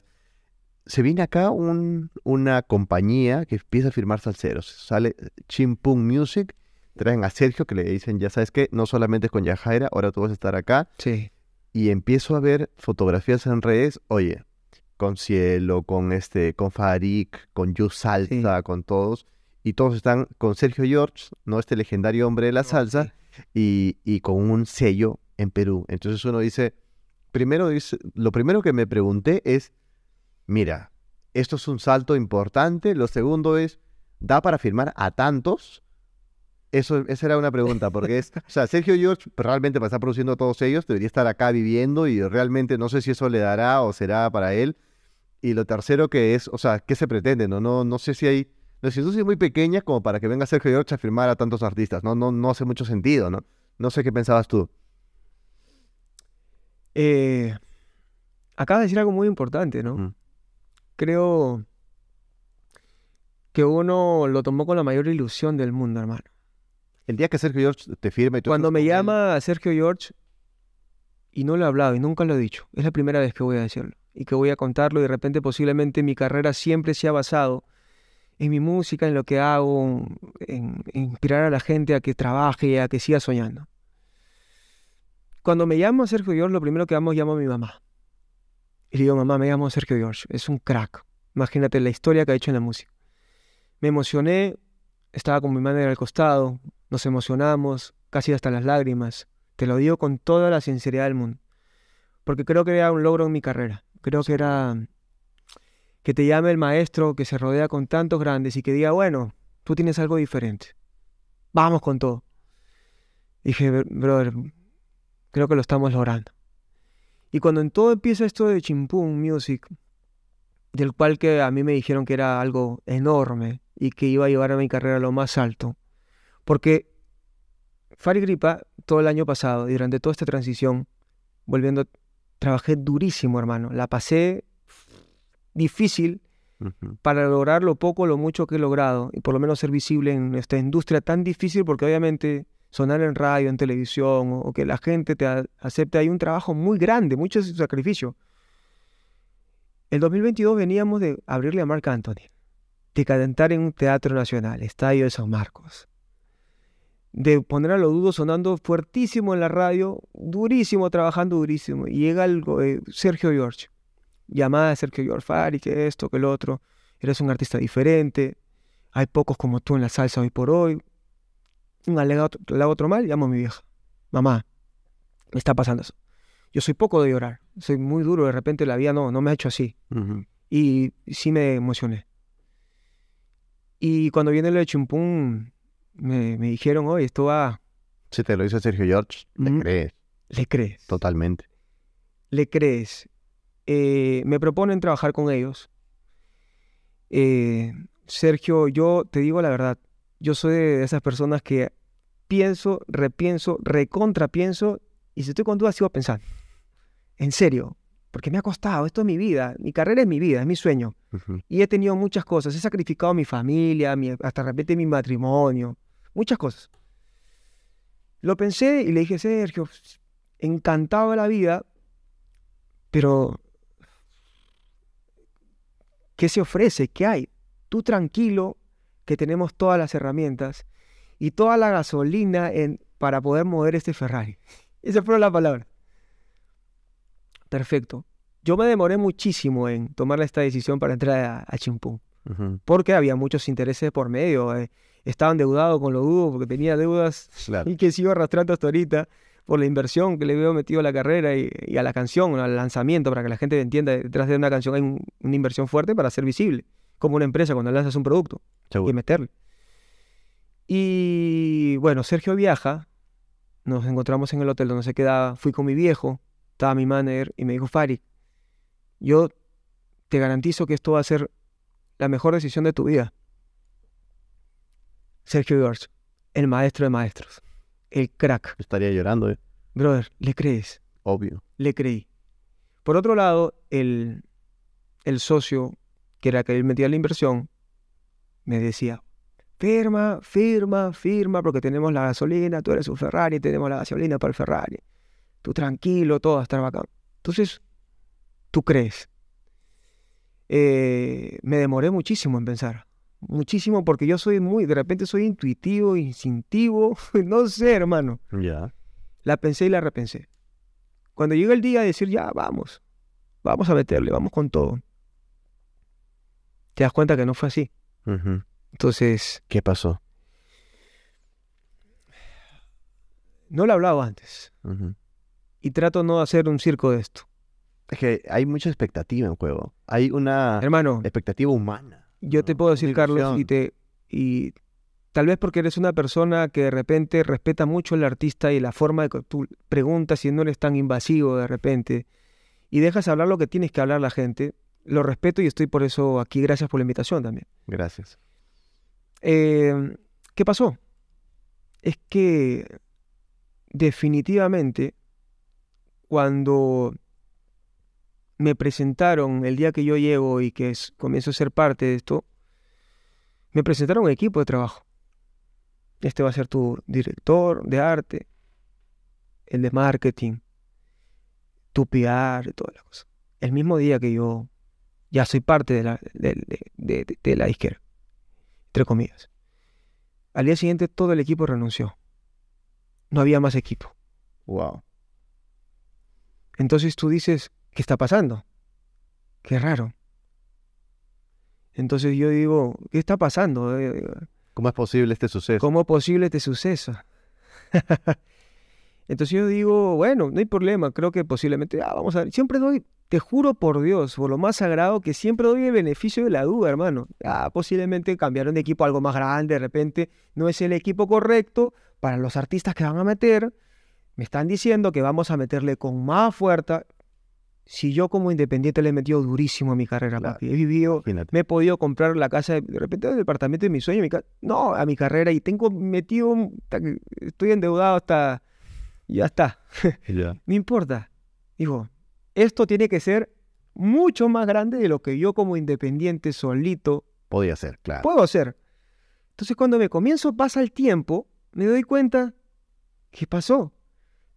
Se viene acá una compañía que empieza a firmar salseros. Sale Chimpung Music, traen a Sergio que le dicen, ya sabes que no solamente es con Yajaira, ahora tú vas a estar acá. Sí. Y empiezo a ver fotografías en redes, oye, con Cielo, con este, con Farik, con Yu Salsa, con todos. Y todos están con Sergio George, ¿no? Este legendario hombre de la salsa, y, y con un sello en Perú. Entonces uno dice, primero dice, lo primero que me pregunté es, mira, esto es un salto importante. Lo segundo es, ¿da para firmar a tantos? Eso, esa era una pregunta, porque Sergio George realmente va a estar produciendo todos ellos, debería estar acá viviendo y realmente no sé si eso le dará o será para él, y lo tercero que es, o sea, ¿qué se pretende? No, no, no sé si hay... institución es muy pequeña como para que venga Sergio George a firmar a tantos artistas. No, no, no hace mucho sentido, ¿no? No sé qué pensabas tú. Eh, acabas de decir algo muy importante, ¿no? Mm. Creo que uno lo tomó con la mayor ilusión del mundo, hermano. El día que Sergio George te firme... Tú Cuando me llama Sergio George, y no lo he hablado y nunca lo he dicho, es la primera vez que voy a decirlo y que voy a contarlo y de repente posiblemente mi carrera siempre se ha basado en mi música, en lo que hago, en, inspirar a la gente a que trabaje, a que siga soñando. Cuando me llamo a Sergio George, lo primero que hago es llamo a mi mamá. Y le digo, mamá, me llamo Sergio George, es un crack. Imagínate la historia que ha hecho en la música. Me emocioné, estaba con mi madre al costado, nos emocionamos, casi hasta las lágrimas. Te lo digo con toda la sinceridad del mundo, porque creo que era un logro en mi carrera. Creo que era que te llame el maestro que se rodea con tantos grandes y que diga, bueno, tú tienes algo diferente. Vamos con todo. Dije, brother, creo que lo estamos logrando. Y cuando en todo empieza esto de Chimpún Music, del cual que a mí me dijeron que era algo enorme y que iba a llevar a mi carrera a lo más alto, porque Fari Gripa todo el año pasado y durante toda esta transición, volviendo trabajé durísimo, hermano. La pasé difícil para lograr lo poco, lo mucho que he logrado y por lo menos ser visible en esta industria tan difícil porque obviamente sonar en radio, en televisión o, que la gente te acepte, hay un trabajo muy grande, mucho sacrificio. El 2022 veníamos de abrirle a marca Anthony, de calentar en un teatro nacional, Estadio de San Marcos de poner a los dudos sonando fuertísimo en la radio, durísimo, trabajando durísimo. Y llega algo eh, Sergio George, llamada de Sergio George Fari, que esto, que el otro, eres un artista diferente, hay pocos como tú en la salsa hoy por hoy. Un alegado otro mal, llamo a mi vieja, mamá, me está pasando eso. Yo soy poco de llorar, soy muy duro, de repente la vida no, no me ha hecho así. Y sí me emocioné. Y cuando viene lo de Chimpún, me, dijeron, hoy, esto va... Si te lo dice Sergio George, le mm, crees. Le crees. Totalmente. Le crees. Eh, me proponen trabajar con ellos. Eh, Sergio, yo te digo la verdad, yo soy de esas personas que pienso, repienso, recontrapienso, y si estoy con dudas sigo pensando. En serio, porque me ha costado, esto es mi vida, mi carrera es mi vida, es mi sueño. Y he tenido muchas cosas, he sacrificado mi familia, mi, hasta de repente mi matrimonio, muchas cosas. Lo pensé y le dije, Sergio, encantado de la vida, pero ¿qué se ofrece? ¿Qué hay? Tú tranquilo, que tenemos todas las herramientas y toda la gasolina en, para poder mover este Ferrari. Esa fue la palabra. Perfecto. Yo me demoré muchísimo en tomar esta decisión para entrar a, a porque había muchos intereses por medio. estaban eh. Estaba endeudado con lo dudo porque tenía deudas y que sigo arrastrando hasta ahorita por la inversión que le veo metido a la carrera y, a la canción, al lanzamiento, para que la gente entienda, detrás de una canción hay una inversión fuerte para ser visible, como una empresa cuando lanzas un producto, y meterle. Y bueno, Sergio viaja, nos encontramos en el hotel donde se quedaba, fui con mi viejo, estaba mi manager y me dijo, Fari yo te garantizo que esto va a ser la mejor decisión de tu vida. Sergio George, el maestro de maestros, el crack. Estaría llorando, ¿eh? Brother, ¿le crees? Obvio. Le creí. Por otro lado, el, el socio que era que metía la inversión me decía, firma, firma, firma, porque tenemos la gasolina, tú eres un Ferrari, tenemos la gasolina para el Ferrari. Tú tranquilo, todo va a estar bacán. Entonces, tú crees. Eh, me demoré muchísimo en pensar. Muchísimo porque yo soy muy, de repente soy intuitivo, instintivo, no sé, hermano. Ya. La pensé y la repensé. Cuando llegó el día de decir, ya, vamos, vamos a meterle, vamos con todo. Te das cuenta que no fue así. Entonces... ¿Qué pasó? No lo hablaba antes. Y trato no hacer un circo de esto. Es que hay mucha expectativa en juego. Hay una expectativa humana. Yo te puedo decir, Carlos, y tal vez porque eres una persona que de repente respeta mucho al artista y la forma de que tú preguntas y no eres tan invasivo de repente y dejas hablar lo que tienes que hablar la gente. Lo respeto y estoy por eso aquí. Gracias por la invitación también. Gracias. Eh, ¿Qué pasó? Es que definitivamente cuando me presentaron el día que yo llego y que es, comienzo a ser parte de esto, me presentaron un equipo de trabajo. Este va a ser tu director de arte, el de marketing, tu PR y toda la cosa. El mismo día que yo ya soy parte de la, de, la izquierda, entre comillas. Al día siguiente todo el equipo renunció. No había más equipo. Wow. Entonces tú dices, ¿qué está pasando? Qué raro. Entonces yo digo, ¿qué está pasando? Eh, ¿Cómo es posible este suceso? ¿Cómo es posible este suceso? Entonces yo digo, bueno, no hay problema, creo que posiblemente, ah, vamos a ver, siempre doy, te juro por Dios, por lo más sagrado, que siempre doy el beneficio de la duda, hermano. Ah, posiblemente cambiaron de equipo a algo más grande, de repente no es el equipo correcto para los artistas que van a meter, me están diciendo que vamos a meterle con más fuerza, si yo como independiente le he metido durísimo a mi carrera, he vivido, me he podido comprar la casa, de, repente el departamento de mi sueño, mi no, a mi carrera y tengo metido, estoy endeudado hasta, ya está, me importa. Digo, esto tiene que ser mucho más grande de lo que yo como independiente solito podía hacer, claro. Puedo hacer. Entonces cuando me comienzo, pasa el tiempo, me doy cuenta, ¿qué pasó?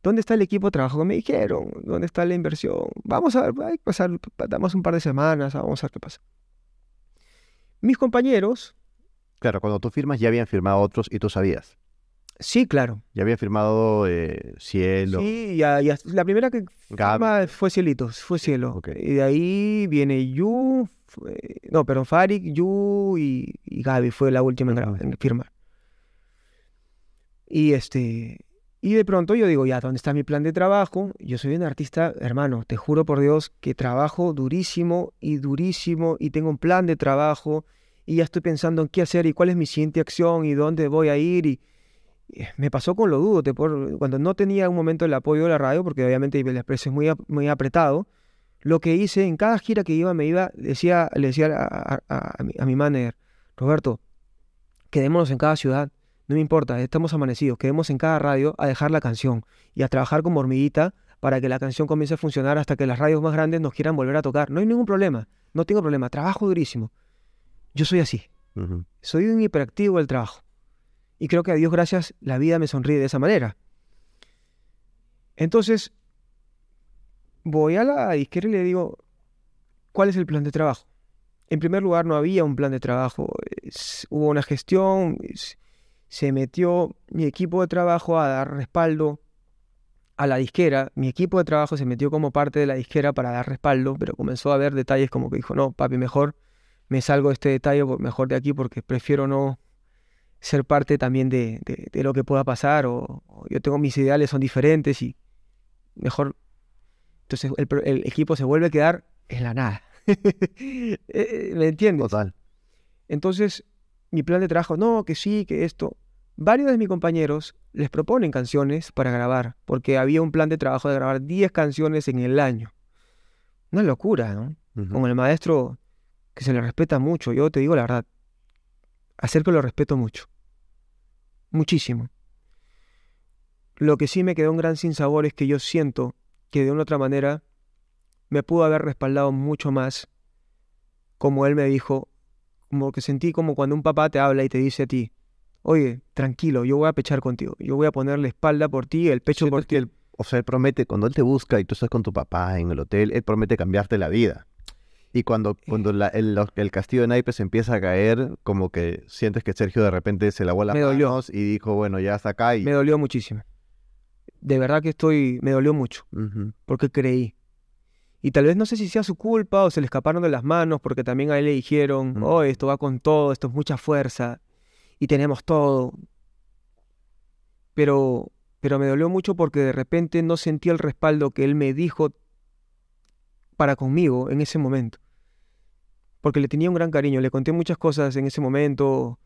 ¿Dónde está el equipo de trabajo que me dijeron? ¿Dónde está la inversión? Vamos a ver, hay que pasar, un par de semanas, vamos a ver qué pasa. Mis compañeros. Claro, cuando tú firmas ya habían firmado otros y tú sabías. Sí, claro. Ya había firmado eh, Cielo. Sí, la primera que firma fue Cielitos, fue Cielo. Y de ahí viene Yu, no, perdón, Farik, Yu y, Gabi Gaby fue la última en, en firmar. Y este, y de pronto yo digo, ya, ¿dónde está mi plan de trabajo? Yo soy un artista, hermano, te juro por Dios que trabajo durísimo y durísimo y tengo un plan de trabajo y ya estoy pensando en qué hacer y cuál es mi siguiente acción y dónde voy a ir. Y, me pasó con lo dudo, te cuando no tenía un momento el apoyo de la radio, porque obviamente el expreso es muy, muy apretado, lo que hice en cada gira que iba, me iba, decía, le decía a, mi, mi manager, Roberto, quedémonos en cada ciudad no me importa, estamos amanecidos, quedemos en cada radio a dejar la canción y a trabajar como hormiguita para que la canción comience a funcionar hasta que las radios más grandes nos quieran volver a tocar. No hay ningún problema, no tengo problema, trabajo durísimo. Yo soy así, soy un hiperactivo del trabajo. Y creo que a Dios gracias la vida me sonríe de esa manera. Entonces, voy a la izquierda y le digo, ¿cuál es el plan de trabajo? En primer lugar, no había un plan de trabajo, hubo una gestión, se metió mi equipo de trabajo a dar respaldo a la disquera. Mi equipo de trabajo se metió como parte de la disquera para dar respaldo, pero comenzó a ver detalles como que dijo, no, papi, mejor me salgo de este detalle, mejor de aquí, porque prefiero no ser parte también de, de, lo que pueda pasar, o, yo tengo mis ideales, son diferentes y mejor... Entonces el, el equipo se vuelve a quedar en la nada. Eh, eh, ¿Me entiendes? Total. Entonces, mi plan de trabajo, no, que sí, que esto. Varios de mis compañeros les proponen canciones para grabar, porque había un plan de trabajo de grabar 10 canciones en el año. Una locura, ¿no? Con el maestro que se le respeta mucho, yo te digo la verdad, que lo respeto mucho. Muchísimo. Lo que sí me quedó un gran sinsabor es que yo siento que de una u otra manera me pudo haber respaldado mucho más, como él me dijo, como que sentí como cuando un papá te habla y te dice a ti, oye, tranquilo, yo voy a pechar contigo, yo voy a poner la espalda por ti, el pecho por ti. o sea, él promete, cuando él te busca y tú estás con tu papá en el hotel, él promete cambiarte la vida. Y cuando, eh. cuando el, castillo de naipes empieza a caer, como que sientes que Sergio de repente se lavó las me manos dolió. y dijo, bueno, ya está acá. Y... Me dolió muchísimo. De verdad que estoy, me dolió mucho, porque creí. Y tal vez no sé si sea su culpa o se le escaparon de las manos, porque también a él le dijeron, oye, esto va con todo, esto es mucha fuerza y tenemos todo. Pero, pero me dolió mucho porque de repente no sentí el respaldo que él me dijo para conmigo en ese momento. Porque le tenía un gran cariño, le conté muchas cosas en ese momento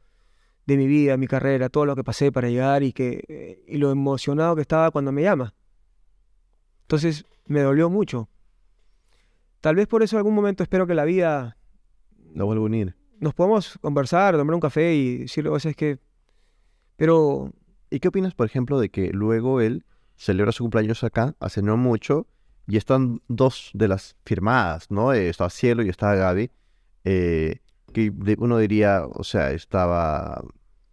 de mi vida, mi carrera, todo lo que pasé para llegar y, que, eh, y lo emocionado que estaba cuando me llama. Entonces me dolió mucho. Tal vez por eso en algún momento espero que la vida... No vuelva a unir nos podemos conversar, tomar un café y decirlo. o que... Pero... ¿Y qué opinas, por ejemplo, de que luego él celebra su cumpleaños acá, hace no mucho, y están dos de las firmadas, ¿no? Eh, estaba Cielo y estaba Gaby, eh, que uno diría, o sea, estaba...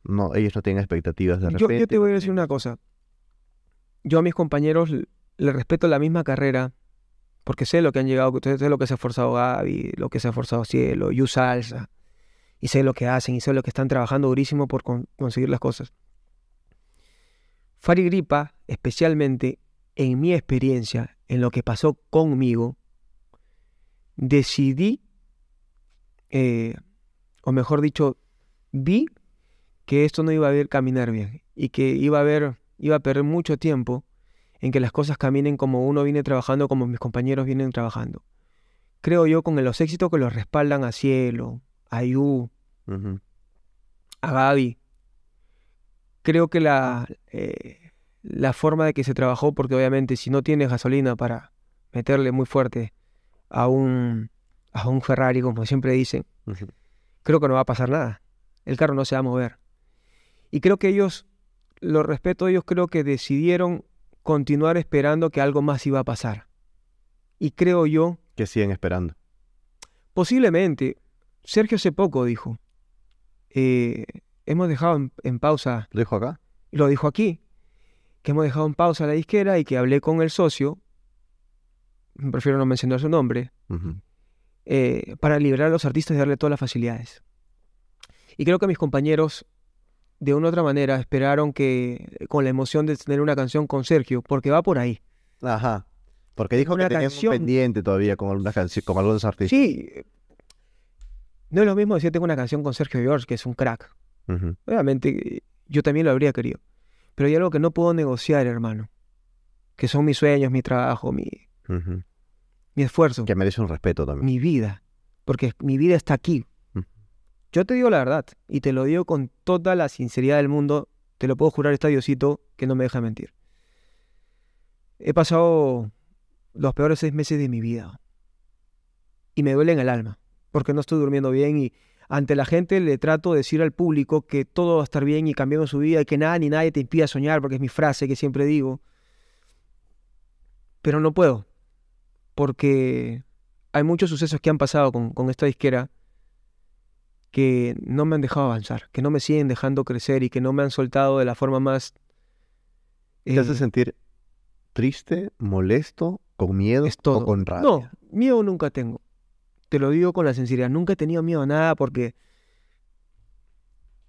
No, ellos no tienen expectativas de repente. Yo, yo te voy a decir una cosa. Yo a mis compañeros les respeto la misma carrera, porque sé lo que han llegado, sé lo que se ha forzado Gaby, lo que se ha forzado Cielo, Yu Salsa y sé lo que hacen y sé lo que están trabajando durísimo por conseguir las cosas. Farigripa, Gripa, especialmente en mi experiencia, en lo que pasó conmigo, decidí, eh, o mejor dicho, vi que esto no iba a ir caminar bien y que iba a haber, iba a perder mucho tiempo en que las cosas caminen como uno viene trabajando, como mis compañeros vienen trabajando. Creo yo con los éxitos que los respaldan a Cielo, a Yu, a Gabi. Creo que la, eh, la forma de que se trabajó, porque obviamente si no tienes gasolina para meterle muy fuerte a un, a un Ferrari, como siempre dicen, creo que no va a pasar nada. El carro no se va a mover. Y creo que ellos, lo respeto, ellos creo que decidieron continuar esperando que algo más iba a pasar. Y creo yo... Que siguen esperando. Posiblemente. Sergio hace poco dijo, eh, hemos dejado en, pausa. ¿Lo dijo acá? Lo dijo aquí, que hemos dejado en pausa la disquera y que hablé con el socio, prefiero no mencionar su nombre, eh, para liberar a los artistas y darle todas las facilidades. Y creo que mis compañeros, de una u otra manera, esperaron que, con la emoción de tener una canción con Sergio, porque va por ahí. Ajá. Porque dijo que pendiente todavía con con algunos artistas. Sí, no es lo mismo decir tengo una canción con Sergio George, que es un crack. Obviamente, yo también lo habría querido. Pero hay algo que no puedo negociar, hermano. Que son mis sueños, mi trabajo, mi, mi esfuerzo. Que merece un respeto también. Mi vida. Porque mi vida está aquí. Yo te digo la verdad, y te lo digo con toda la sinceridad del mundo. Te lo puedo jurar, está Diosito, que no me deja mentir. He pasado los peores seis meses de mi vida. Y me duele en el alma porque no estoy durmiendo bien y ante la gente le trato de decir al público que todo va a estar bien y cambiando su vida y que nada ni nadie te impida soñar, porque es mi frase que siempre digo. Pero no puedo, porque hay muchos sucesos que han pasado con, esta disquera que no me han dejado avanzar, que no me siguen dejando crecer y que no me han soltado de la forma más... ¿Te hace eh, sentir triste, molesto, con miedo o con rabia? No, miedo nunca tengo te lo digo con la sinceridad, nunca he tenido miedo a nada porque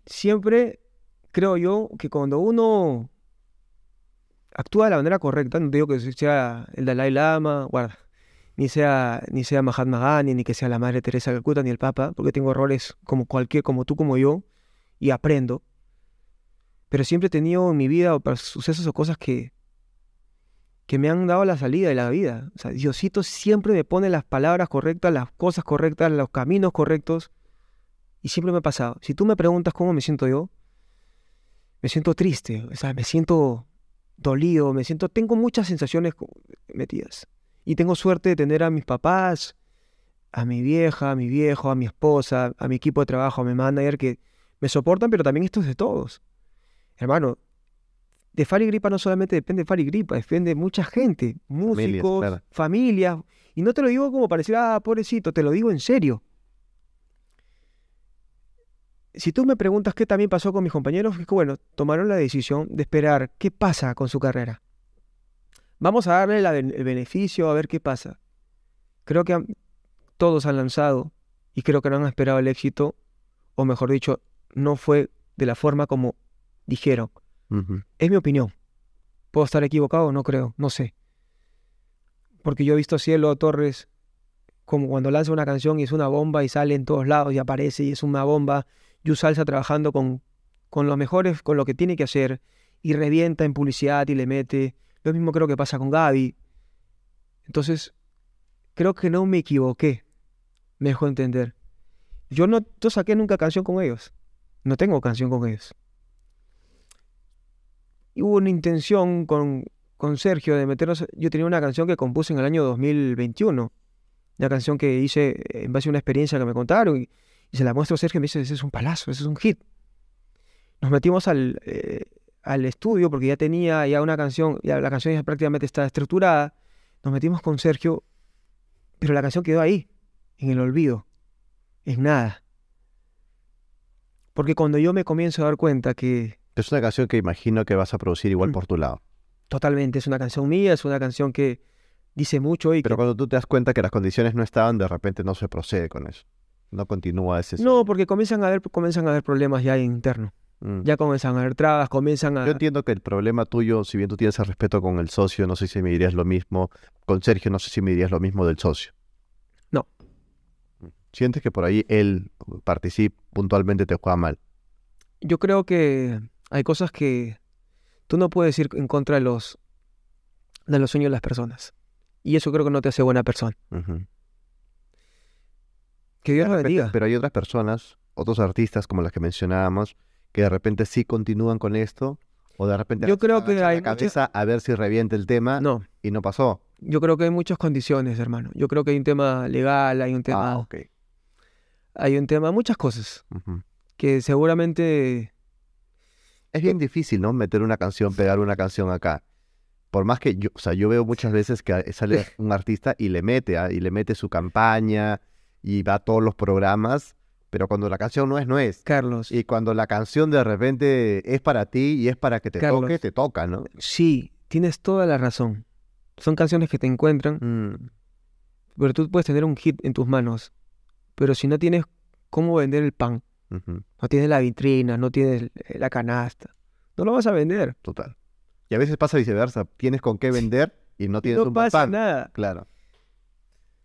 siempre creo yo que cuando uno actúa de la manera correcta, no te digo que sea el Dalai Lama, guarda, ni sea, ni sea Mahatma Gandhi, ni que sea la Madre Teresa de Calcuta, ni el Papa, porque tengo errores como cualquier, como tú, como yo, y aprendo. Pero siempre he tenido en mi vida o sucesos o cosas que que me han dado la salida de la vida. O sea, Diosito siempre me pone las palabras correctas, las cosas correctas, los caminos correctos. Y siempre me ha pasado. Si tú me preguntas cómo me siento yo, me siento triste, o me siento dolido, me siento, tengo muchas sensaciones metidas. Y tengo suerte de tener a mis papás, a mi vieja, a mi viejo, a mi esposa, a mi equipo de trabajo, a mi manager, que me soportan, pero también esto es de todos. Hermano, de y Gripa no solamente depende de y Gripa, depende mucha gente, músicos, familias, Y no te lo digo como para ah, pobrecito, te lo digo en serio. Si tú me preguntas qué también pasó con mis compañeros, es que bueno, tomaron la decisión de esperar qué pasa con su carrera. Vamos a darle el beneficio a ver qué pasa. Creo que todos han lanzado y creo que no han esperado el éxito, o mejor dicho, no fue de la forma como dijeron. Es mi opinión. Puedo estar equivocado, no creo, no sé. Porque yo he visto a Cielo Torres como cuando lanza una canción y es una bomba y sale en todos lados y aparece y es una bomba. y Salsa trabajando con, con los mejores, con lo que tiene que hacer y revienta en publicidad y le mete. Lo mismo creo que pasa con Gaby. Entonces, creo que no me equivoqué. Me dejó entender. Yo no yo saqué nunca canción con ellos. No tengo canción con ellos. Y hubo una intención con, Sergio de meternos. Yo tenía una canción que compuse en el año 2021. Una canción que hice en base a una experiencia que me contaron. Y, se la muestro a Sergio y me dice: Ese es un palazo, ese es un hit. Nos metimos eh, al, estudio porque ya tenía ya una canción, ya la canción ya prácticamente estaba estructurada. Nos metimos con Sergio, pero la canción quedó ahí, en el olvido, en nada. Porque cuando yo me comienzo a dar cuenta que es una canción que imagino que vas a producir igual mm. por tu lado. Totalmente, es una canción mía, es una canción que dice mucho y Pero cuando tú te das cuenta que las condiciones no estaban, de repente no se procede con eso. No continúa ese... No, porque comienzan a haber, comienzan a problemas ya internos. Mm. Ya comienzan a haber trabas, comienzan a... Yo entiendo que el problema tuyo, si bien tú tienes el respeto con el socio, no sé si me dirías lo mismo, con Sergio no sé si me dirías lo mismo del socio. No. Mm. ¿Sientes que por ahí él participa puntualmente te juega mal? Yo creo que hay cosas que tú no puedes ir en contra de los, de los sueños de las personas. Y eso creo que no te hace buena persona. Que Dios lo bendiga. Pero hay otras personas, otros artistas como las que mencionábamos, que de repente sí continúan con esto o de repente yo creo que hay cabeza a ver si reviente el tema no. y no pasó. Yo creo que hay muchas condiciones, hermano. Yo creo que hay un tema legal, hay un ah, tema... Ah, Hay un tema, muchas cosas. Que seguramente es bien difícil, ¿no? Meter una canción, pegar una canción acá. Por más que yo, o sea, yo veo muchas veces que eh, sale un artista y le mete, ¿ah? y le mete su campaña y va a todos los programas, pero cuando la canción no es, no es. Carlos. Y cuando la canción de repente es para ti y es para que te toque, te toca, ¿no? Sí, tienes toda la razón. Son canciones que te encuentran, mm. pero tú puedes tener un hit en tus manos, pero si no tienes cómo vender el pan, no tienes la vitrina, no tienes eh, la canasta. No lo vas a vender. Total. Y a veces pasa viceversa. Tienes con qué vender y no tienes un pan. nada. Claro.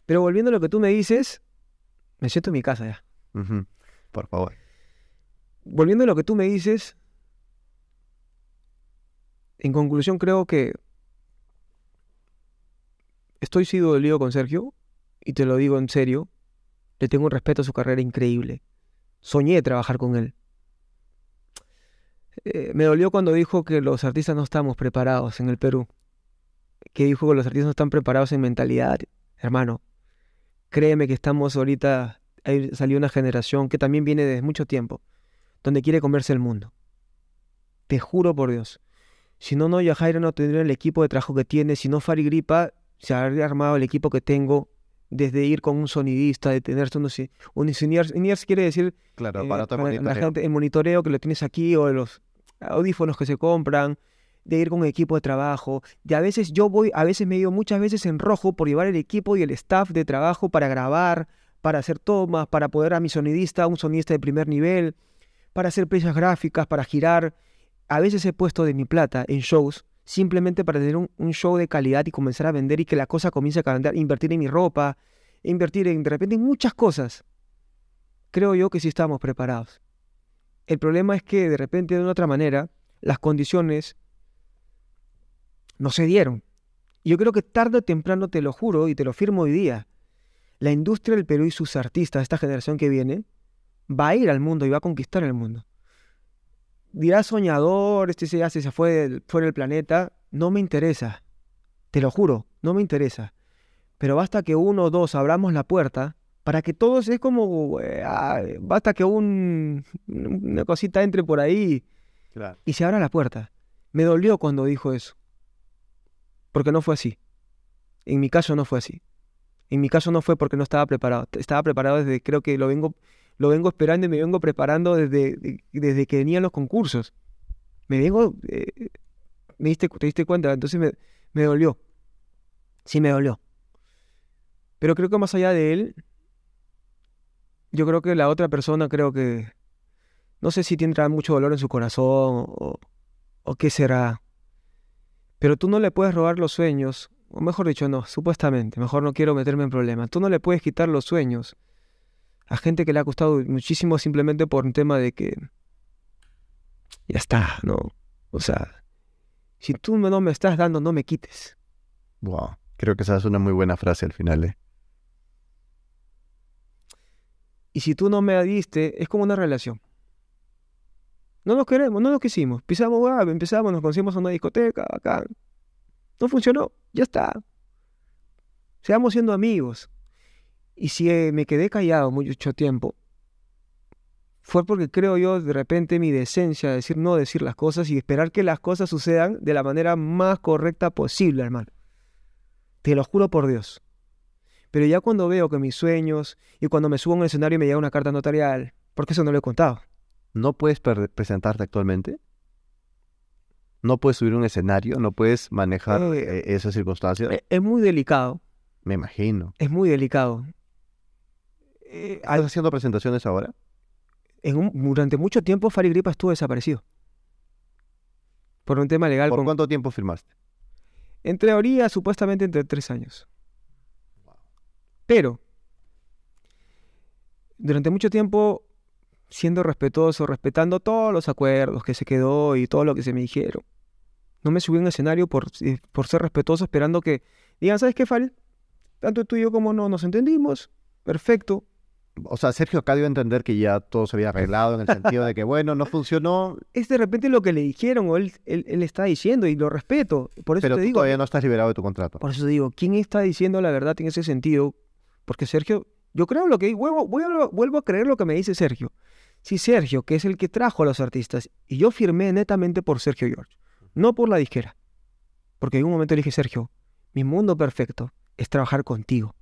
Pero volviendo a lo que tú me dices, me siento en mi casa ya. Por favor. Volviendo a lo que tú me dices, en conclusión creo que estoy sido dolido con Sergio y te lo digo en serio. Le tengo un respeto a su carrera increíble soñé trabajar con él. Eh, me dolió cuando dijo que los artistas no estamos preparados en el Perú. Que dijo que los artistas no están preparados en mentalidad. Hermano, créeme que estamos ahorita, ahí salió una generación que también viene desde mucho tiempo, donde quiere comerse el mundo. Te juro por Dios. Si no, no, Yajaira no tendría el equipo de trabajo que tiene. Si no, Farigripa Gripa se habría armado el equipo que tengo desde ir con un sonidista, de tener un un quiere decir claro, eh, para el monitoreo que lo tienes aquí o los audífonos que se compran, de ir con equipo de trabajo, Y a veces yo voy, a veces me he ido muchas veces en rojo por llevar el equipo y el staff de trabajo para grabar, para hacer tomas, para poder a mi sonidista, un sonidista de primer nivel, para hacer piezas gráficas, para girar. A veces he puesto de mi plata en shows simplemente para tener un, show de calidad y comenzar a vender y que la cosa comience a cambiar, invertir en mi ropa, invertir en de repente en muchas cosas. Creo yo que sí estamos preparados. El problema es que de repente de una otra manera las condiciones no se dieron. yo creo que tarde o temprano, te lo juro y te lo firmo hoy día, la industria del Perú y sus artistas, esta generación que viene, va a ir al mundo y va a conquistar el mundo dirás soñador, este se hace, se fue del, planeta, no me interesa, te lo juro, no me interesa. Pero basta que uno o dos abramos la puerta para que todos es como, basta que una cosita entre por ahí y se abra la puerta. Me dolió cuando dijo eso, porque no fue así. En mi caso no fue así. En mi caso no fue porque no estaba preparado. Estaba preparado desde, creo que lo vengo, lo vengo esperando y me vengo preparando desde, desde que venían los concursos. Me vengo, eh, me diste, te diste cuenta, entonces me, me dolió. Sí, me dolió. Pero creo que más allá de él, yo creo que la otra persona creo que, no sé si tendrá mucho dolor en su corazón o qué será. Pero tú no le puedes robar los sueños, o mejor dicho, no, supuestamente, mejor no quiero meterme en problemas. Tú no le puedes quitar los sueños a gente que le ha costado muchísimo simplemente por un tema de que ya está, ¿no? O sea, si tú no me estás dando, no me quites. Wow, creo que esa es una muy buena frase al final, ¿eh? Y si tú no me diste, es como una relación. No nos queremos, no nos quisimos. Pisamos empezamos, nos conocimos en una discoteca, acá. No funcionó, ya está. Seamos siendo amigos. Y si eh, me quedé callado mucho tiempo, fue porque creo yo de repente mi decencia de decir no decir las cosas y esperar que las cosas sucedan de la manera más correcta posible, hermano. Te lo juro por Dios. Pero ya cuando veo que mis sueños y cuando me subo a un escenario y me llega una carta notarial, porque eso no lo he contado. ¿No puedes presentarte actualmente? ¿No puedes subir un escenario? ¿No puedes manejar eh, eh, esas circunstancias? E-, es muy delicado. Me imagino. Es muy delicado. Eh, ¿Estás haciendo presentaciones ahora? durante mucho tiempo Fari Gripa estuvo desaparecido. Por un tema legal. ¿Por con... cuánto tiempo firmaste? En teoría, supuestamente entre tres años. Pero, durante mucho tiempo, siendo respetuoso, respetando todos los acuerdos que se quedó y todo lo que se me dijeron, no me subí en escenario eh, por, ser respetuoso, esperando que digan, ¿sabes qué, Fal? Tanto tú y yo como no nos entendimos, perfecto, o sea, Sergio acá dio a entender que ya todo se había pues. arreglado en el sentido de que, bueno, no funcionó. Es de repente lo que le dijeron o él, él, está diciendo y lo respeto. Por eso Pero tú digo, todavía no estás liberado de tu contrato. Por eso digo, ¿quién está diciendo la verdad en ese sentido? Porque Sergio, yo creo lo que vuelvo, vuelvo, vuelvo a creer lo que me dice Sergio. Si Sergio, que es el que trajo a los artistas, y yo firmé netamente por Sergio George, no por la disquera. Porque en un momento le dije, Sergio, mi mundo perfecto es trabajar contigo.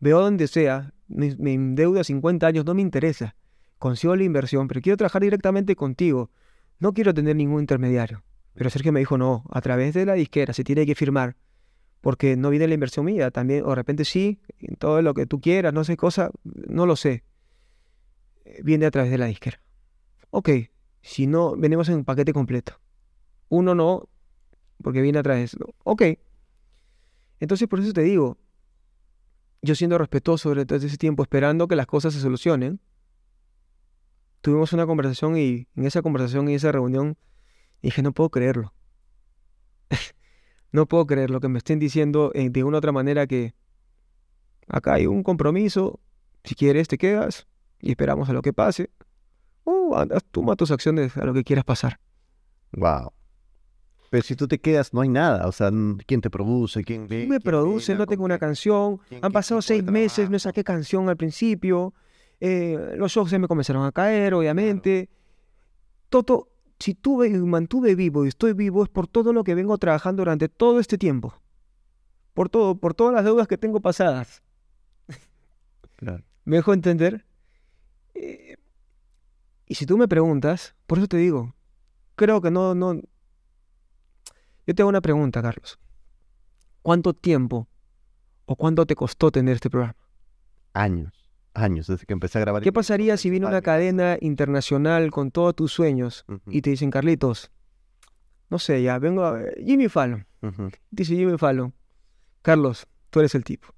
Veo donde sea, deuda deuda 50 años, no me interesa. Consigo la inversión, pero quiero trabajar directamente contigo. No quiero tener ningún intermediario. Pero Sergio me dijo, no, a través de la disquera se tiene que firmar, porque no viene la inversión mía, también, o de repente sí, todo lo que tú quieras, no sé, cosa, no lo sé. Viene a través de la disquera. Ok, si no, venimos en un paquete completo. Uno no, porque viene a través. Ok. Entonces, por eso te digo, yo siendo respetuoso durante todo ese tiempo, esperando que las cosas se solucionen, tuvimos una conversación y en esa conversación y esa reunión dije, no puedo creerlo. no puedo creer lo que me estén diciendo eh, de una u otra manera que acá hay un compromiso, si quieres te quedas y esperamos a lo que pase. O oh, andas, toma tus acciones a lo que quieras pasar. Wow. Pero si tú te quedas, no hay nada. O sea, ¿quién te produce? ¿Quién ve? me produce, no tengo una canción. Han pasado seis meses, no saqué canción al principio. Eh, los shows se me comenzaron a caer, obviamente. todo Toto, si tuve, mantuve vivo y estoy vivo es por todo lo que vengo trabajando durante todo este tiempo. Por todo, por todas las deudas que tengo pasadas. Claro. ¿Me dejo entender? Eh, y si tú me preguntas, por eso te digo, creo que no, no, yo tengo una pregunta, Carlos. ¿Cuánto tiempo o cuánto te costó tener este programa? Años, años, desde que empecé a grabar. ¿Qué pasaría si viene una cadena internacional con todos tus sueños y te dicen, Carlitos, no sé, ya vengo a ver, Jimmy Fallon. Dice Jimmy Fallon, Carlos, tú eres el tipo.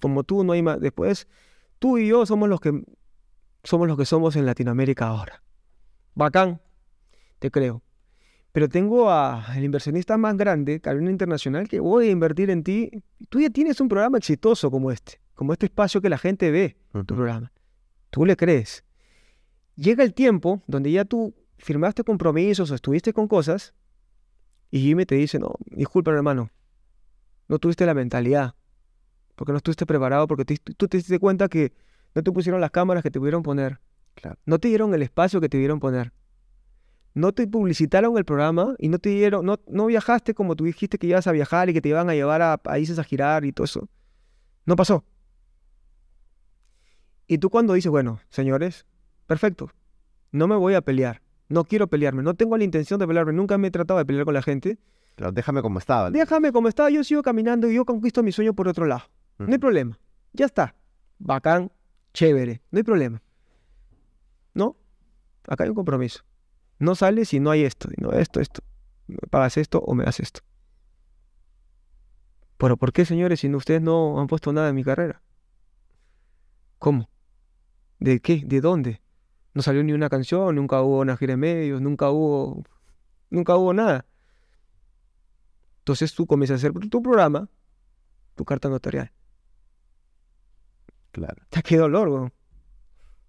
Como tú no hay más. Después, tú y yo somos los que somos los que somos en Latinoamérica ahora. Bacán, te creo pero tengo al inversionista más grande, Carolina Internacional, que voy a invertir en ti. Tú ya tienes un programa exitoso como este, como este espacio que la gente ve, tu programa. Tú le crees. Llega el tiempo donde ya tú firmaste compromisos o estuviste con cosas y Jimmy te dice, no, disculpa hermano, no tuviste la mentalidad, porque no estuviste preparado, porque tú te diste cuenta que no te pusieron las cámaras que te pudieron poner, no te dieron el espacio que te pudieron poner no te publicitaron el programa y no te dieron, no, viajaste como tú dijiste que ibas a viajar y que te iban a llevar a países a girar y todo eso. No pasó. Y tú cuando dices, bueno, señores, perfecto, no me voy a pelear, no quiero pelearme, no tengo la intención de pelearme, nunca me he tratado de pelear con la gente. Pero déjame como estaba. Déjame como estaba, yo sigo caminando y yo conquisto mi sueño por otro lado. No hay problema, ya está. Bacán, chévere, no hay problema. ¿No? Acá hay un compromiso. No sales si no hay esto, no esto, esto. ¿Me pagas esto o me das esto? ¿Pero por qué, señores, si ustedes no han puesto nada en mi carrera? ¿Cómo? ¿De qué? ¿De dónde? No salió ni una canción, nunca hubo una gira de medios, nunca hubo, nunca hubo nada. Entonces tú comienzas a hacer tu programa, tu carta notarial. Claro. Te ha dolor, weón.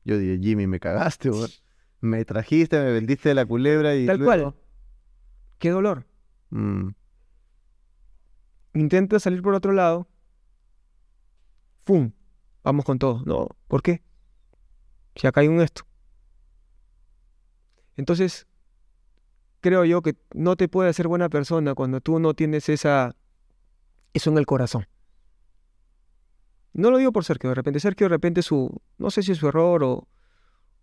Yo dije, Jimmy, me cagaste, güey. Me trajiste, me vendiste la culebra y. Tal cual. Qué dolor. Mm. Intenta salir por otro lado. ¡Fum! Vamos con todo. No, ¿por qué? Si acá hay un esto. Entonces, creo yo que no te puede hacer buena persona cuando tú no tienes esa eso en el corazón. No lo digo por ser que de repente Sergio de repente su no sé si es su error o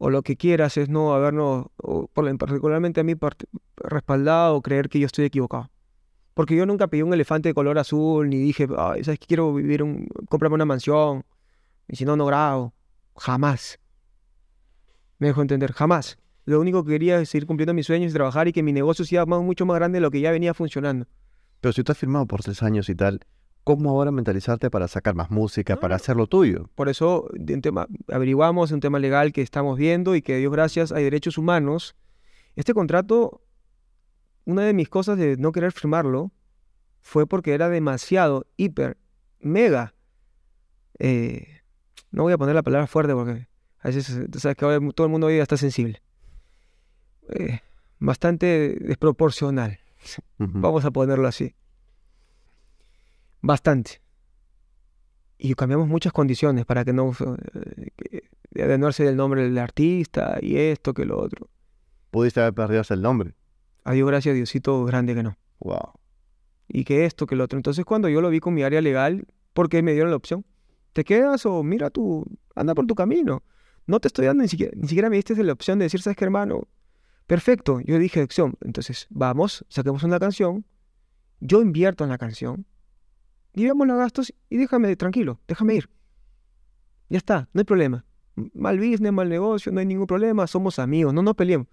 o lo que quieras es no habernos, particularmente a mí, respaldado o creer que yo estoy equivocado. Porque yo nunca pedí un elefante de color azul, ni dije, ¿sabes qué? Quiero vivir un, comprarme una mansión, y si no, no grabo. Jamás. Me dejó entender, jamás. Lo único que quería es seguir cumpliendo mis sueños y trabajar y que mi negocio sea mucho más grande de lo que ya venía funcionando. Pero si tú has firmado por tres años y tal, ¿Cómo ahora mentalizarte para sacar más música, para hacerlo tuyo? Por eso un tema, averiguamos un tema legal que estamos viendo y que Dios gracias hay derechos humanos. Este contrato, una de mis cosas de no querer firmarlo fue porque era demasiado, hiper, mega. Eh, no voy a poner la palabra fuerte porque a veces sabes que todo el mundo hoy está sensible. Eh, bastante desproporcional. Vamos a ponerlo así. Bastante. Y cambiamos muchas condiciones para que no eh, ser el nombre del artista y esto que lo otro. Pudiste haber perdido el nombre. A Dios gracias, Diosito grande que no. Wow. Y que esto, que lo otro. Entonces cuando yo lo vi con mi área legal, porque me dieron la opción, te quedas o mira tú, anda por tu camino. No te estoy dando ni siquiera, ni siquiera me diste la opción de decir, ¿sabes qué, hermano? Perfecto, yo dije opción Entonces, vamos, saquemos una canción, yo invierto en la canción, Llevamos los gastos y déjame tranquilo, déjame ir. Ya está, no hay problema. Mal business, mal negocio, no hay ningún problema, somos amigos, no nos peleemos.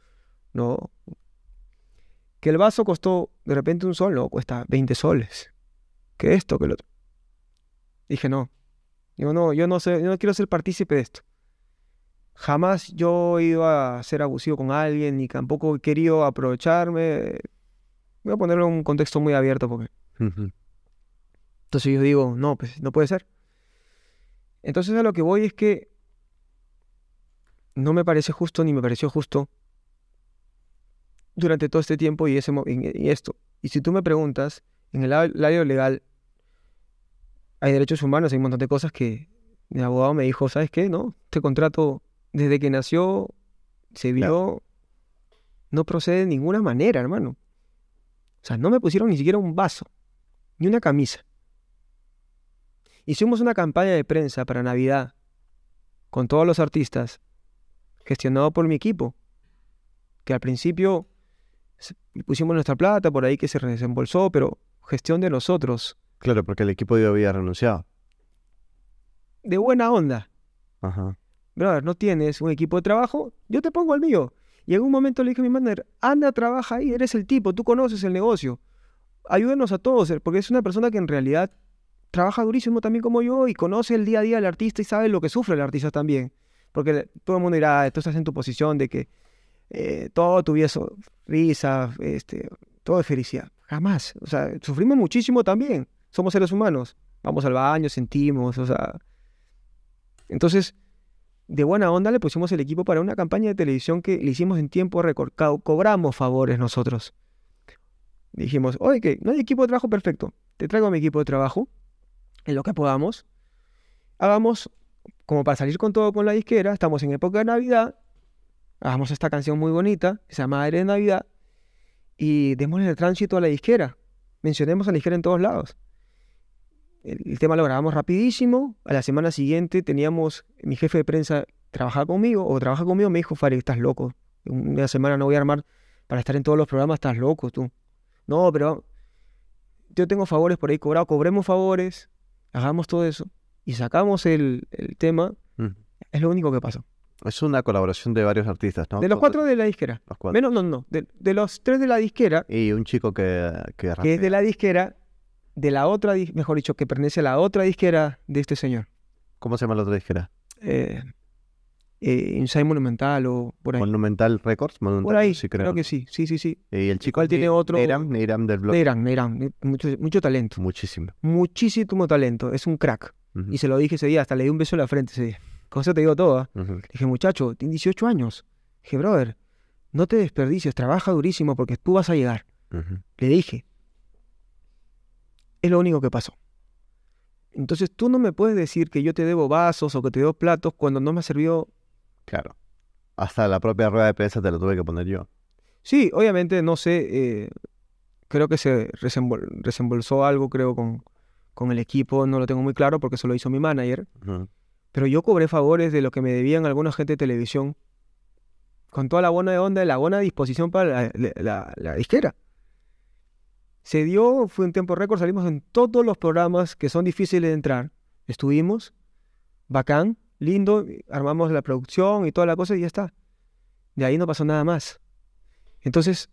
No. Que el vaso costó de repente un sol, no, cuesta 20 soles. Que esto, que el otro. Dije, no. Digo, no, yo no, sé, yo no quiero ser partícipe de esto. Jamás yo iba a ser abusivo con alguien, ni tampoco he querido aprovecharme. Voy a ponerlo en un contexto muy abierto porque. Entonces yo digo, no, pues no puede ser. Entonces a lo que voy es que no me parece justo ni me pareció justo durante todo este tiempo y, ese, y esto. Y si tú me preguntas, en el área legal hay derechos humanos, hay un montón de cosas que mi abogado me dijo, ¿sabes qué? No, este contrato desde que nació, se vio, no procede de ninguna manera, hermano. O sea, no me pusieron ni siquiera un vaso, ni una camisa. Hicimos una campaña de prensa para Navidad con todos los artistas, gestionado por mi equipo, que al principio pusimos nuestra plata por ahí que se desembolsó, pero gestión de nosotros. Claro, porque el equipo ya había renunciado. De buena onda. Ajá. Brother, no tienes un equipo de trabajo, yo te pongo el mío. Y en un momento le dije a mi manager, anda, trabaja ahí, eres el tipo, tú conoces el negocio. Ayúdenos a todos, porque es una persona que en realidad trabaja durísimo también como yo y conoce el día a día del artista y sabe lo que sufre el artista también. Porque todo el mundo dirá, ah, tú estás en tu posición de que eh, todo tuviese risa, este, todo es felicidad. Jamás. O sea, sufrimos muchísimo también. Somos seres humanos. Vamos al baño, sentimos, o sea. Entonces, de buena onda le pusimos el equipo para una campaña de televisión que le hicimos en tiempo récord. cobramos favores nosotros. Dijimos, oye, que no hay equipo de trabajo perfecto. Te traigo mi equipo de trabajo, en lo que podamos, hagamos, como para salir con todo con la disquera, estamos en época de Navidad, hagamos esta canción muy bonita, que se llama Aire de Navidad, y démosle el tránsito a la disquera. Mencionemos a la disquera en todos lados. El, tema lo grabamos rapidísimo, a la semana siguiente teníamos, mi jefe de prensa trabajar conmigo, o trabaja conmigo, me dijo, Fari, estás loco, una semana no voy a armar para estar en todos los programas, estás loco tú. No, pero yo tengo favores por ahí cobrado cobremos favores, hagamos todo eso y sacamos el, tema, mm. es lo único que pasa. Es una colaboración de varios artistas, ¿no? De los cuatro de la disquera. Menos, no, no. De, los tres de la disquera. Y un chico que. Que, que es de la disquera, de la otra, mejor dicho, que pertenece a la otra disquera de este señor. ¿Cómo se llama la otra disquera? Eh, eh, Inside Monumental o por ahí. Monumental Records, Monumental, por ahí, sí creo. que sí, sí, sí, sí. Y el chico ¿cuál eh, tiene otro. Neiram, Neiram del blog. Neiram, Neiram, eh, mucho, talento. Muchísimo. Muchísimo talento, es un crack. Y se lo dije ese día, hasta le di un beso en la frente ese día. Cosa te digo toda. ¿ah? Dije, muchacho, tienes 18 años. Dije, brother, no te desperdicies, trabaja durísimo porque tú vas a llegar. Le dije. Es lo único que pasó. Entonces tú no me puedes decir que yo te debo vasos o que te debo platos cuando no me ha servido Claro. Hasta la propia rueda de prensa te la tuve que poner yo. Sí, obviamente, no sé, eh, creo que se resembol resembolsó algo, creo, con, el equipo, no lo tengo muy claro porque se lo hizo mi manager. Pero yo cobré favores de lo que me debían alguna gente de televisión con toda la buena onda y la buena disposición para la, la disquera. Se dio, fue un tiempo récord, salimos en todos los programas que son difíciles de entrar. Estuvimos, bacán, lindo, armamos la producción y toda la cosa y ya está. De ahí no pasó nada más. Entonces,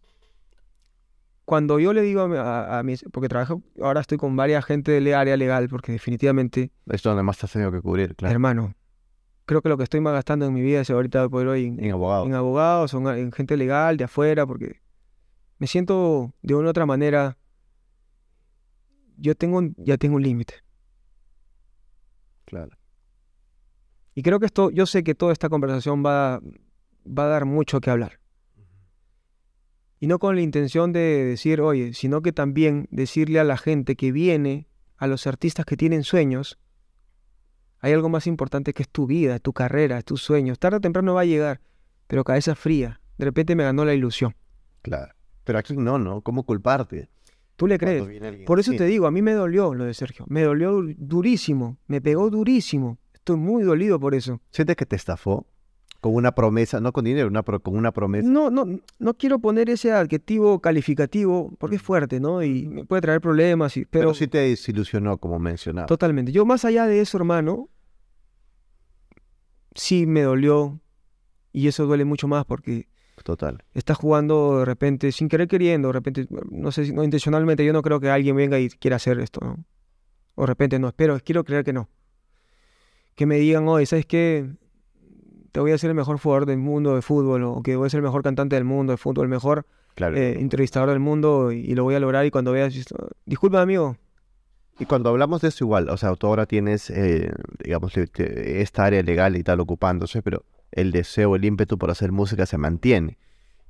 cuando yo le digo a, mis, porque trabajo, ahora estoy con varias gente del área legal, porque definitivamente... Esto donde más te has tenido que cubrir, claro. Hermano, creo que lo que estoy más gastando en mi vida es ahorita por hoy en, abogados. En abogados, en, gente legal, de afuera, porque me siento de una u otra manera... Yo tengo, ya tengo un límite. Claro. Y creo que esto, yo sé que toda esta conversación va, va a dar mucho que hablar. Y no con la intención de decir, oye, sino que también decirle a la gente que viene, a los artistas que tienen sueños, hay algo más importante que es tu vida, tu carrera, tus sueños. Tarde o temprano va a llegar, pero cabeza fría. De repente me ganó la ilusión. Claro. Pero aquí no, ¿no? ¿Cómo culparte? Tú le crees. Por eso te digo, a mí me dolió lo de Sergio. Me dolió durísimo, me pegó durísimo. Estoy muy dolido por eso. ¿Sientes que te estafó? Con una promesa, no con dinero, pero con una promesa. No, no, no quiero poner ese adjetivo calificativo porque es fuerte, ¿no? Y me puede traer problemas. pero, sí te desilusionó, como mencionaba. Totalmente. Yo, más allá de eso, hermano, sí me dolió. Y eso duele mucho más porque Estás jugando de repente, sin querer queriendo, de repente, no sé, no intencionalmente, yo no creo que alguien venga y quiera hacer esto, ¿no? O de repente no, espero, quiero creer que no que me digan, hoy, ¿sabes qué? Te voy a ser el mejor jugador del mundo de fútbol, o que voy a ser el mejor cantante del mundo de fútbol, el mejor eh, entrevistador del mundo, y, lo voy a lograr. Y cuando veas, disculpa, amigo. Y cuando hablamos de eso, igual, o sea, tú ahora tienes, eh, digamos, esta área legal y tal ocupándose, pero el deseo, el ímpetu por hacer música se mantiene.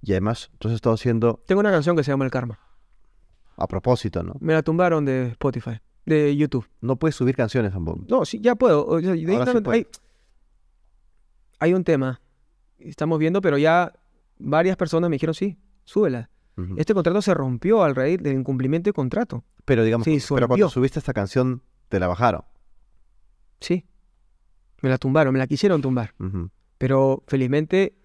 Y además, tú has estado haciendo. Tengo una canción que se llama El Karma. A propósito, ¿no? Me la tumbaron de Spotify de YouTube. No puedes subir canciones tampoco. No, sí, ya puedo. hay, un tema. Estamos viendo, pero ya varias personas me dijeron, sí, súbela. Este contrato se rompió al raíz del incumplimiento de contrato. Pero digamos, cuando subiste esta canción, te la bajaron. Sí. Me la tumbaron, me la quisieron tumbar. Pero felizmente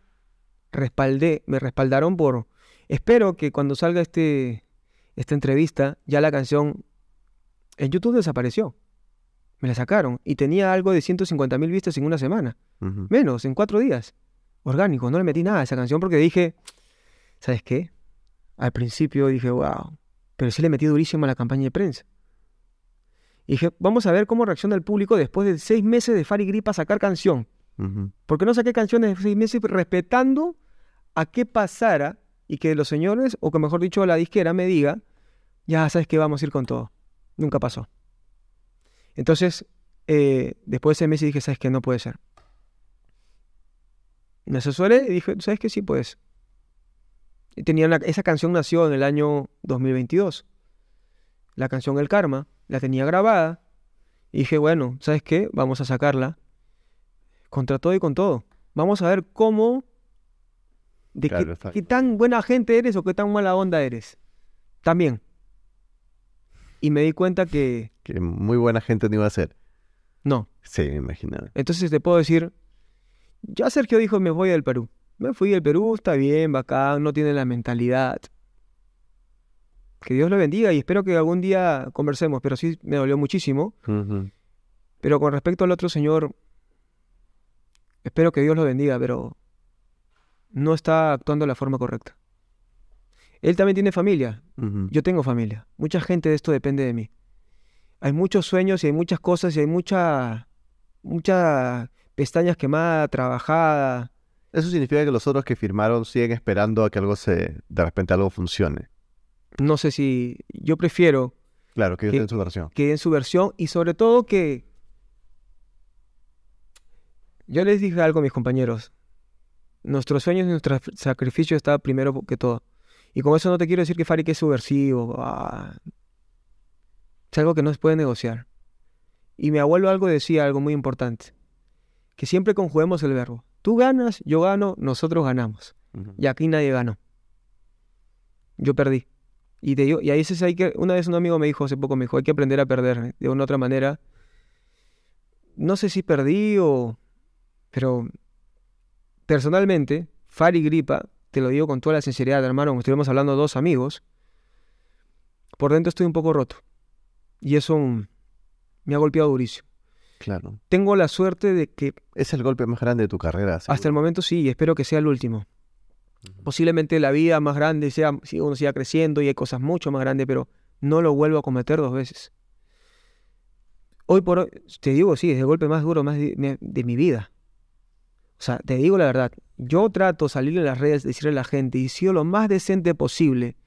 respaldé, me respaldaron por. Espero que cuando salga este, esta entrevista, ya la canción en YouTube desapareció. Me la sacaron y tenía algo de 150 mil vistas en una semana. Menos, en cuatro días. Orgánico, no le metí nada a esa canción porque dije, ¿sabes qué? Al principio dije, wow, pero sí le metí durísimo a la campaña de prensa. Y dije, vamos a ver cómo reacciona el público después de seis meses de y Gripa sacar canción. Porque no saqué canciones de seis meses respetando a qué pasara y que los señores, o que mejor dicho, la disquera me diga, ya sabes que vamos a ir con todo. Nunca pasó. Entonces, eh, después de ese mes dije, ¿sabes qué? No puede ser. Me asesoré y dije, ¿sabes qué? Sí puedes. tenía esa canción nació en el año 2022. La canción El Karma, la tenía grabada. Y dije, bueno, ¿sabes qué? Vamos a sacarla. Contra todo y con todo. Vamos a ver cómo, de qué, qué tan buena gente eres o qué tan mala onda eres. También. Y me di cuenta que... Que muy buena gente no iba a ser. No. Sí, me imaginaba. Entonces te puedo decir, ya Sergio dijo, me voy al Perú. Me fui del Perú, está bien, bacán, no tiene la mentalidad. Que Dios lo bendiga y espero que algún día conversemos, pero sí me dolió muchísimo. Pero con respecto al otro señor, espero que Dios lo bendiga, pero no está actuando de la forma correcta. Él también tiene familia. Yo tengo familia. Mucha gente de esto depende de mí. Hay muchos sueños y hay muchas cosas y hay muchas mucha pestañas quemadas, trabajadas. Eso significa que los otros que firmaron siguen esperando a que algo se, de repente algo funcione. No sé si yo prefiero. Claro, que, que en su versión. Que en su versión y sobre todo que yo les dije algo a mis compañeros. Nuestros sueños y nuestro sacrificio está primero que todo. Y con eso no te quiero decir que que es subversivo. Ah. Es algo que no se puede negociar. Y mi abuelo algo decía, algo muy importante. Que siempre conjuguemos el verbo. Tú ganas, yo gano, nosotros ganamos. Y aquí nadie ganó. Yo perdí. Y, te y a veces hay que, una vez un amigo me dijo hace poco, me dijo, hay que aprender a perder eh", de una u otra manera. No sé si perdí o... Pero personalmente, Fari Gripa te lo digo con toda la sinceridad, hermano, Estuvimos hablando dos amigos, por dentro estoy un poco roto. Y eso me ha golpeado durísimo. Claro. Tengo la suerte de que... Es el golpe más grande de tu carrera. Hasta el momento sí, y espero que sea el último. Posiblemente la vida más grande sea, uno siga creciendo y hay cosas mucho más grandes, pero no lo vuelvo a cometer dos veces. Hoy por hoy, te digo, sí, es el golpe más duro de mi vida. O sea, te digo la verdad, yo trato de salir de las redes, decirle a la gente, y sido lo más decente posible,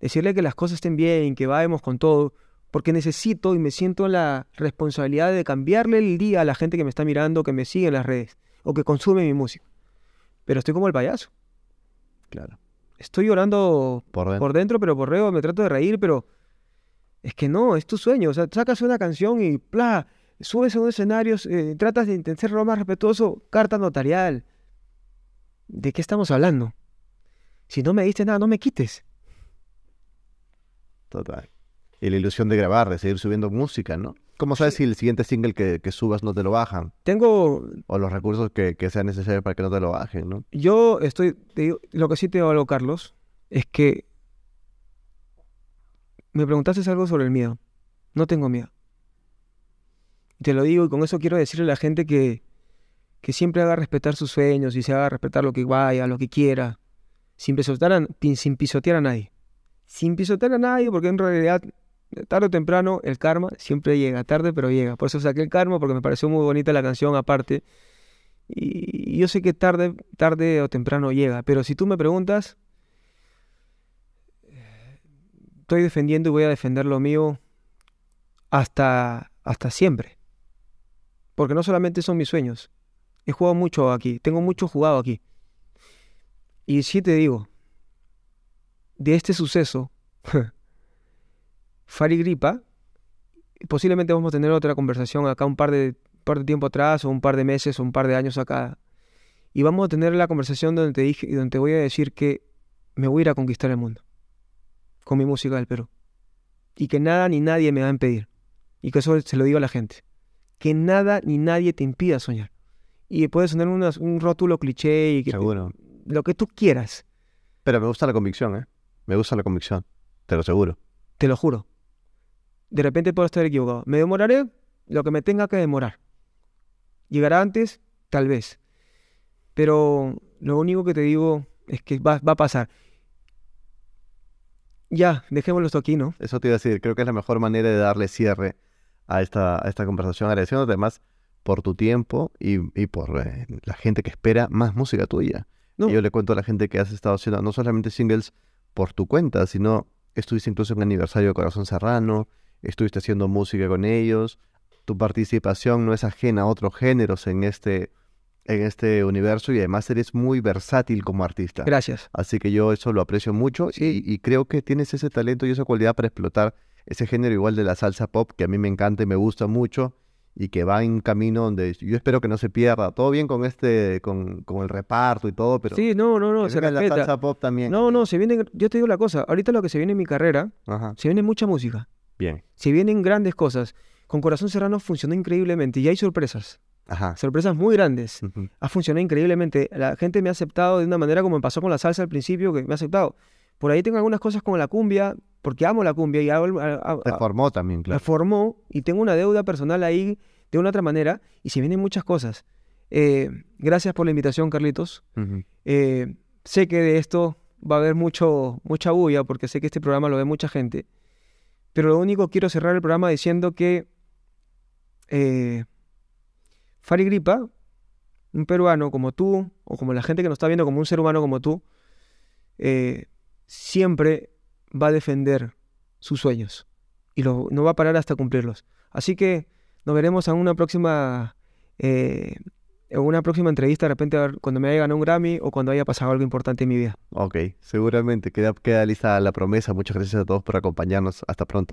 decirle que las cosas estén bien, que vayamos con todo, porque necesito y me siento la responsabilidad de cambiarle el día a la gente que me está mirando, que me sigue en las redes o que consume mi música. Pero estoy como el payaso. Claro. Estoy llorando por dentro, pero por reo, me trato de reír, pero es que no, es tu sueño. O sea, sacas una canción y ¡plá! subes a un escenario, eh, tratas de ser lo más respetuoso, carta notarial. ¿De qué estamos hablando? Si no me diste nada, no me quites. Total. Y la ilusión de grabar, de seguir subiendo música, ¿no? ¿Cómo sabes si el siguiente single que, subas no te lo bajan? Tengo... O los recursos que, sean necesarios para que no te lo bajen, ¿no? Yo estoy... lo que sí te digo, Carlos, es que... Me preguntaste algo sobre el miedo. No tengo miedo. Te lo digo y con eso quiero decirle a la gente que, que siempre haga respetar sus sueños y se haga respetar lo que vaya, lo que quiera, sin pisotear a, sin pisotear a nadie. Sin pisotear a nadie, porque en realidad, tarde o temprano, el karma siempre llega, tarde pero llega. Por eso saqué el karma, porque me pareció muy bonita la canción aparte. Y, yo sé que tarde, tarde o temprano llega, pero si tú me preguntas, estoy defendiendo y voy a defender lo mío hasta, hasta siempre. Porque no solamente son mis sueños. He jugado mucho aquí. Tengo mucho jugado aquí. Y sí te digo, de este suceso, Fari Gripa, posiblemente vamos a tener otra conversación acá un par de, par de tiempo atrás, o un par de meses, o un par de años acá. Y vamos a tener la conversación donde te dije, donde te voy a decir que me voy a ir a conquistar el mundo con mi música del Perú. Y que nada ni nadie me va a impedir. Y que eso se lo digo a la gente que nada ni nadie te impida soñar. Y puedes sonar un rótulo cliché y que Seguro. lo que tú quieras. Pero me gusta la convicción, ¿eh? Me gusta la convicción, te lo aseguro. Te lo juro. De repente puedo estar equivocado. Me demoraré lo que me tenga que demorar. Llegará antes, tal vez. Pero lo único que te digo es que va, a pasar. Ya, dejémoslo esto aquí, ¿no? Eso te iba a decir, creo que es la mejor manera de darle cierre a esta, esta conversación, agradeciéndote además por tu tiempo y, por eh, la gente que espera más música tuya. yo le cuento a la gente que has estado haciendo no solamente singles por tu cuenta, sino estuviste incluso en el aniversario de Corazón Serrano, estuviste haciendo música con ellos, tu participación no es ajena a otros géneros en este, en este universo y además eres muy versátil como artista. Gracias. Así que yo eso lo aprecio mucho y creo que tienes ese talento y esa cualidad para explotar ese género igual de la salsa pop que a mí me encanta y me gusta mucho y que va en camino donde yo espero que no se pierda. Todo bien con este, con, con el reparto y todo, pero... Sí, no, no, no. se la salsa pop también. No, no, se viene, yo te digo la cosa, ahorita lo que se viene en mi carrera, se viene mucha música. Bien. Se vienen grandes cosas. Con Corazón Serrano funcionó increíblemente y hay sorpresas. Ajá. Sorpresas muy grandes. Ha funcionado increíblemente. La gente me ha aceptado de una manera como me pasó con la salsa al principio, que me ha aceptado. Por ahí tengo algunas cosas como la cumbia, porque amo la cumbia y hago... formó también, claro. formó y tengo una deuda personal ahí de una otra manera y se vienen muchas cosas. Eh, gracias por la invitación, Carlitos. Eh, sé que de esto va a haber mucho, mucha bulla porque sé que este programa lo ve mucha gente. Pero lo único, quiero cerrar el programa diciendo que eh, Gripa, un peruano como tú, o como la gente que nos está viendo como un ser humano como tú, eh, siempre va a defender sus sueños y lo, no va a parar hasta cumplirlos. Así que nos veremos en una próxima, eh, en una próxima entrevista, de repente cuando me haya ganado un Grammy o cuando haya pasado algo importante en mi vida. Ok, seguramente queda, queda lista la promesa. Muchas gracias a todos por acompañarnos. Hasta pronto.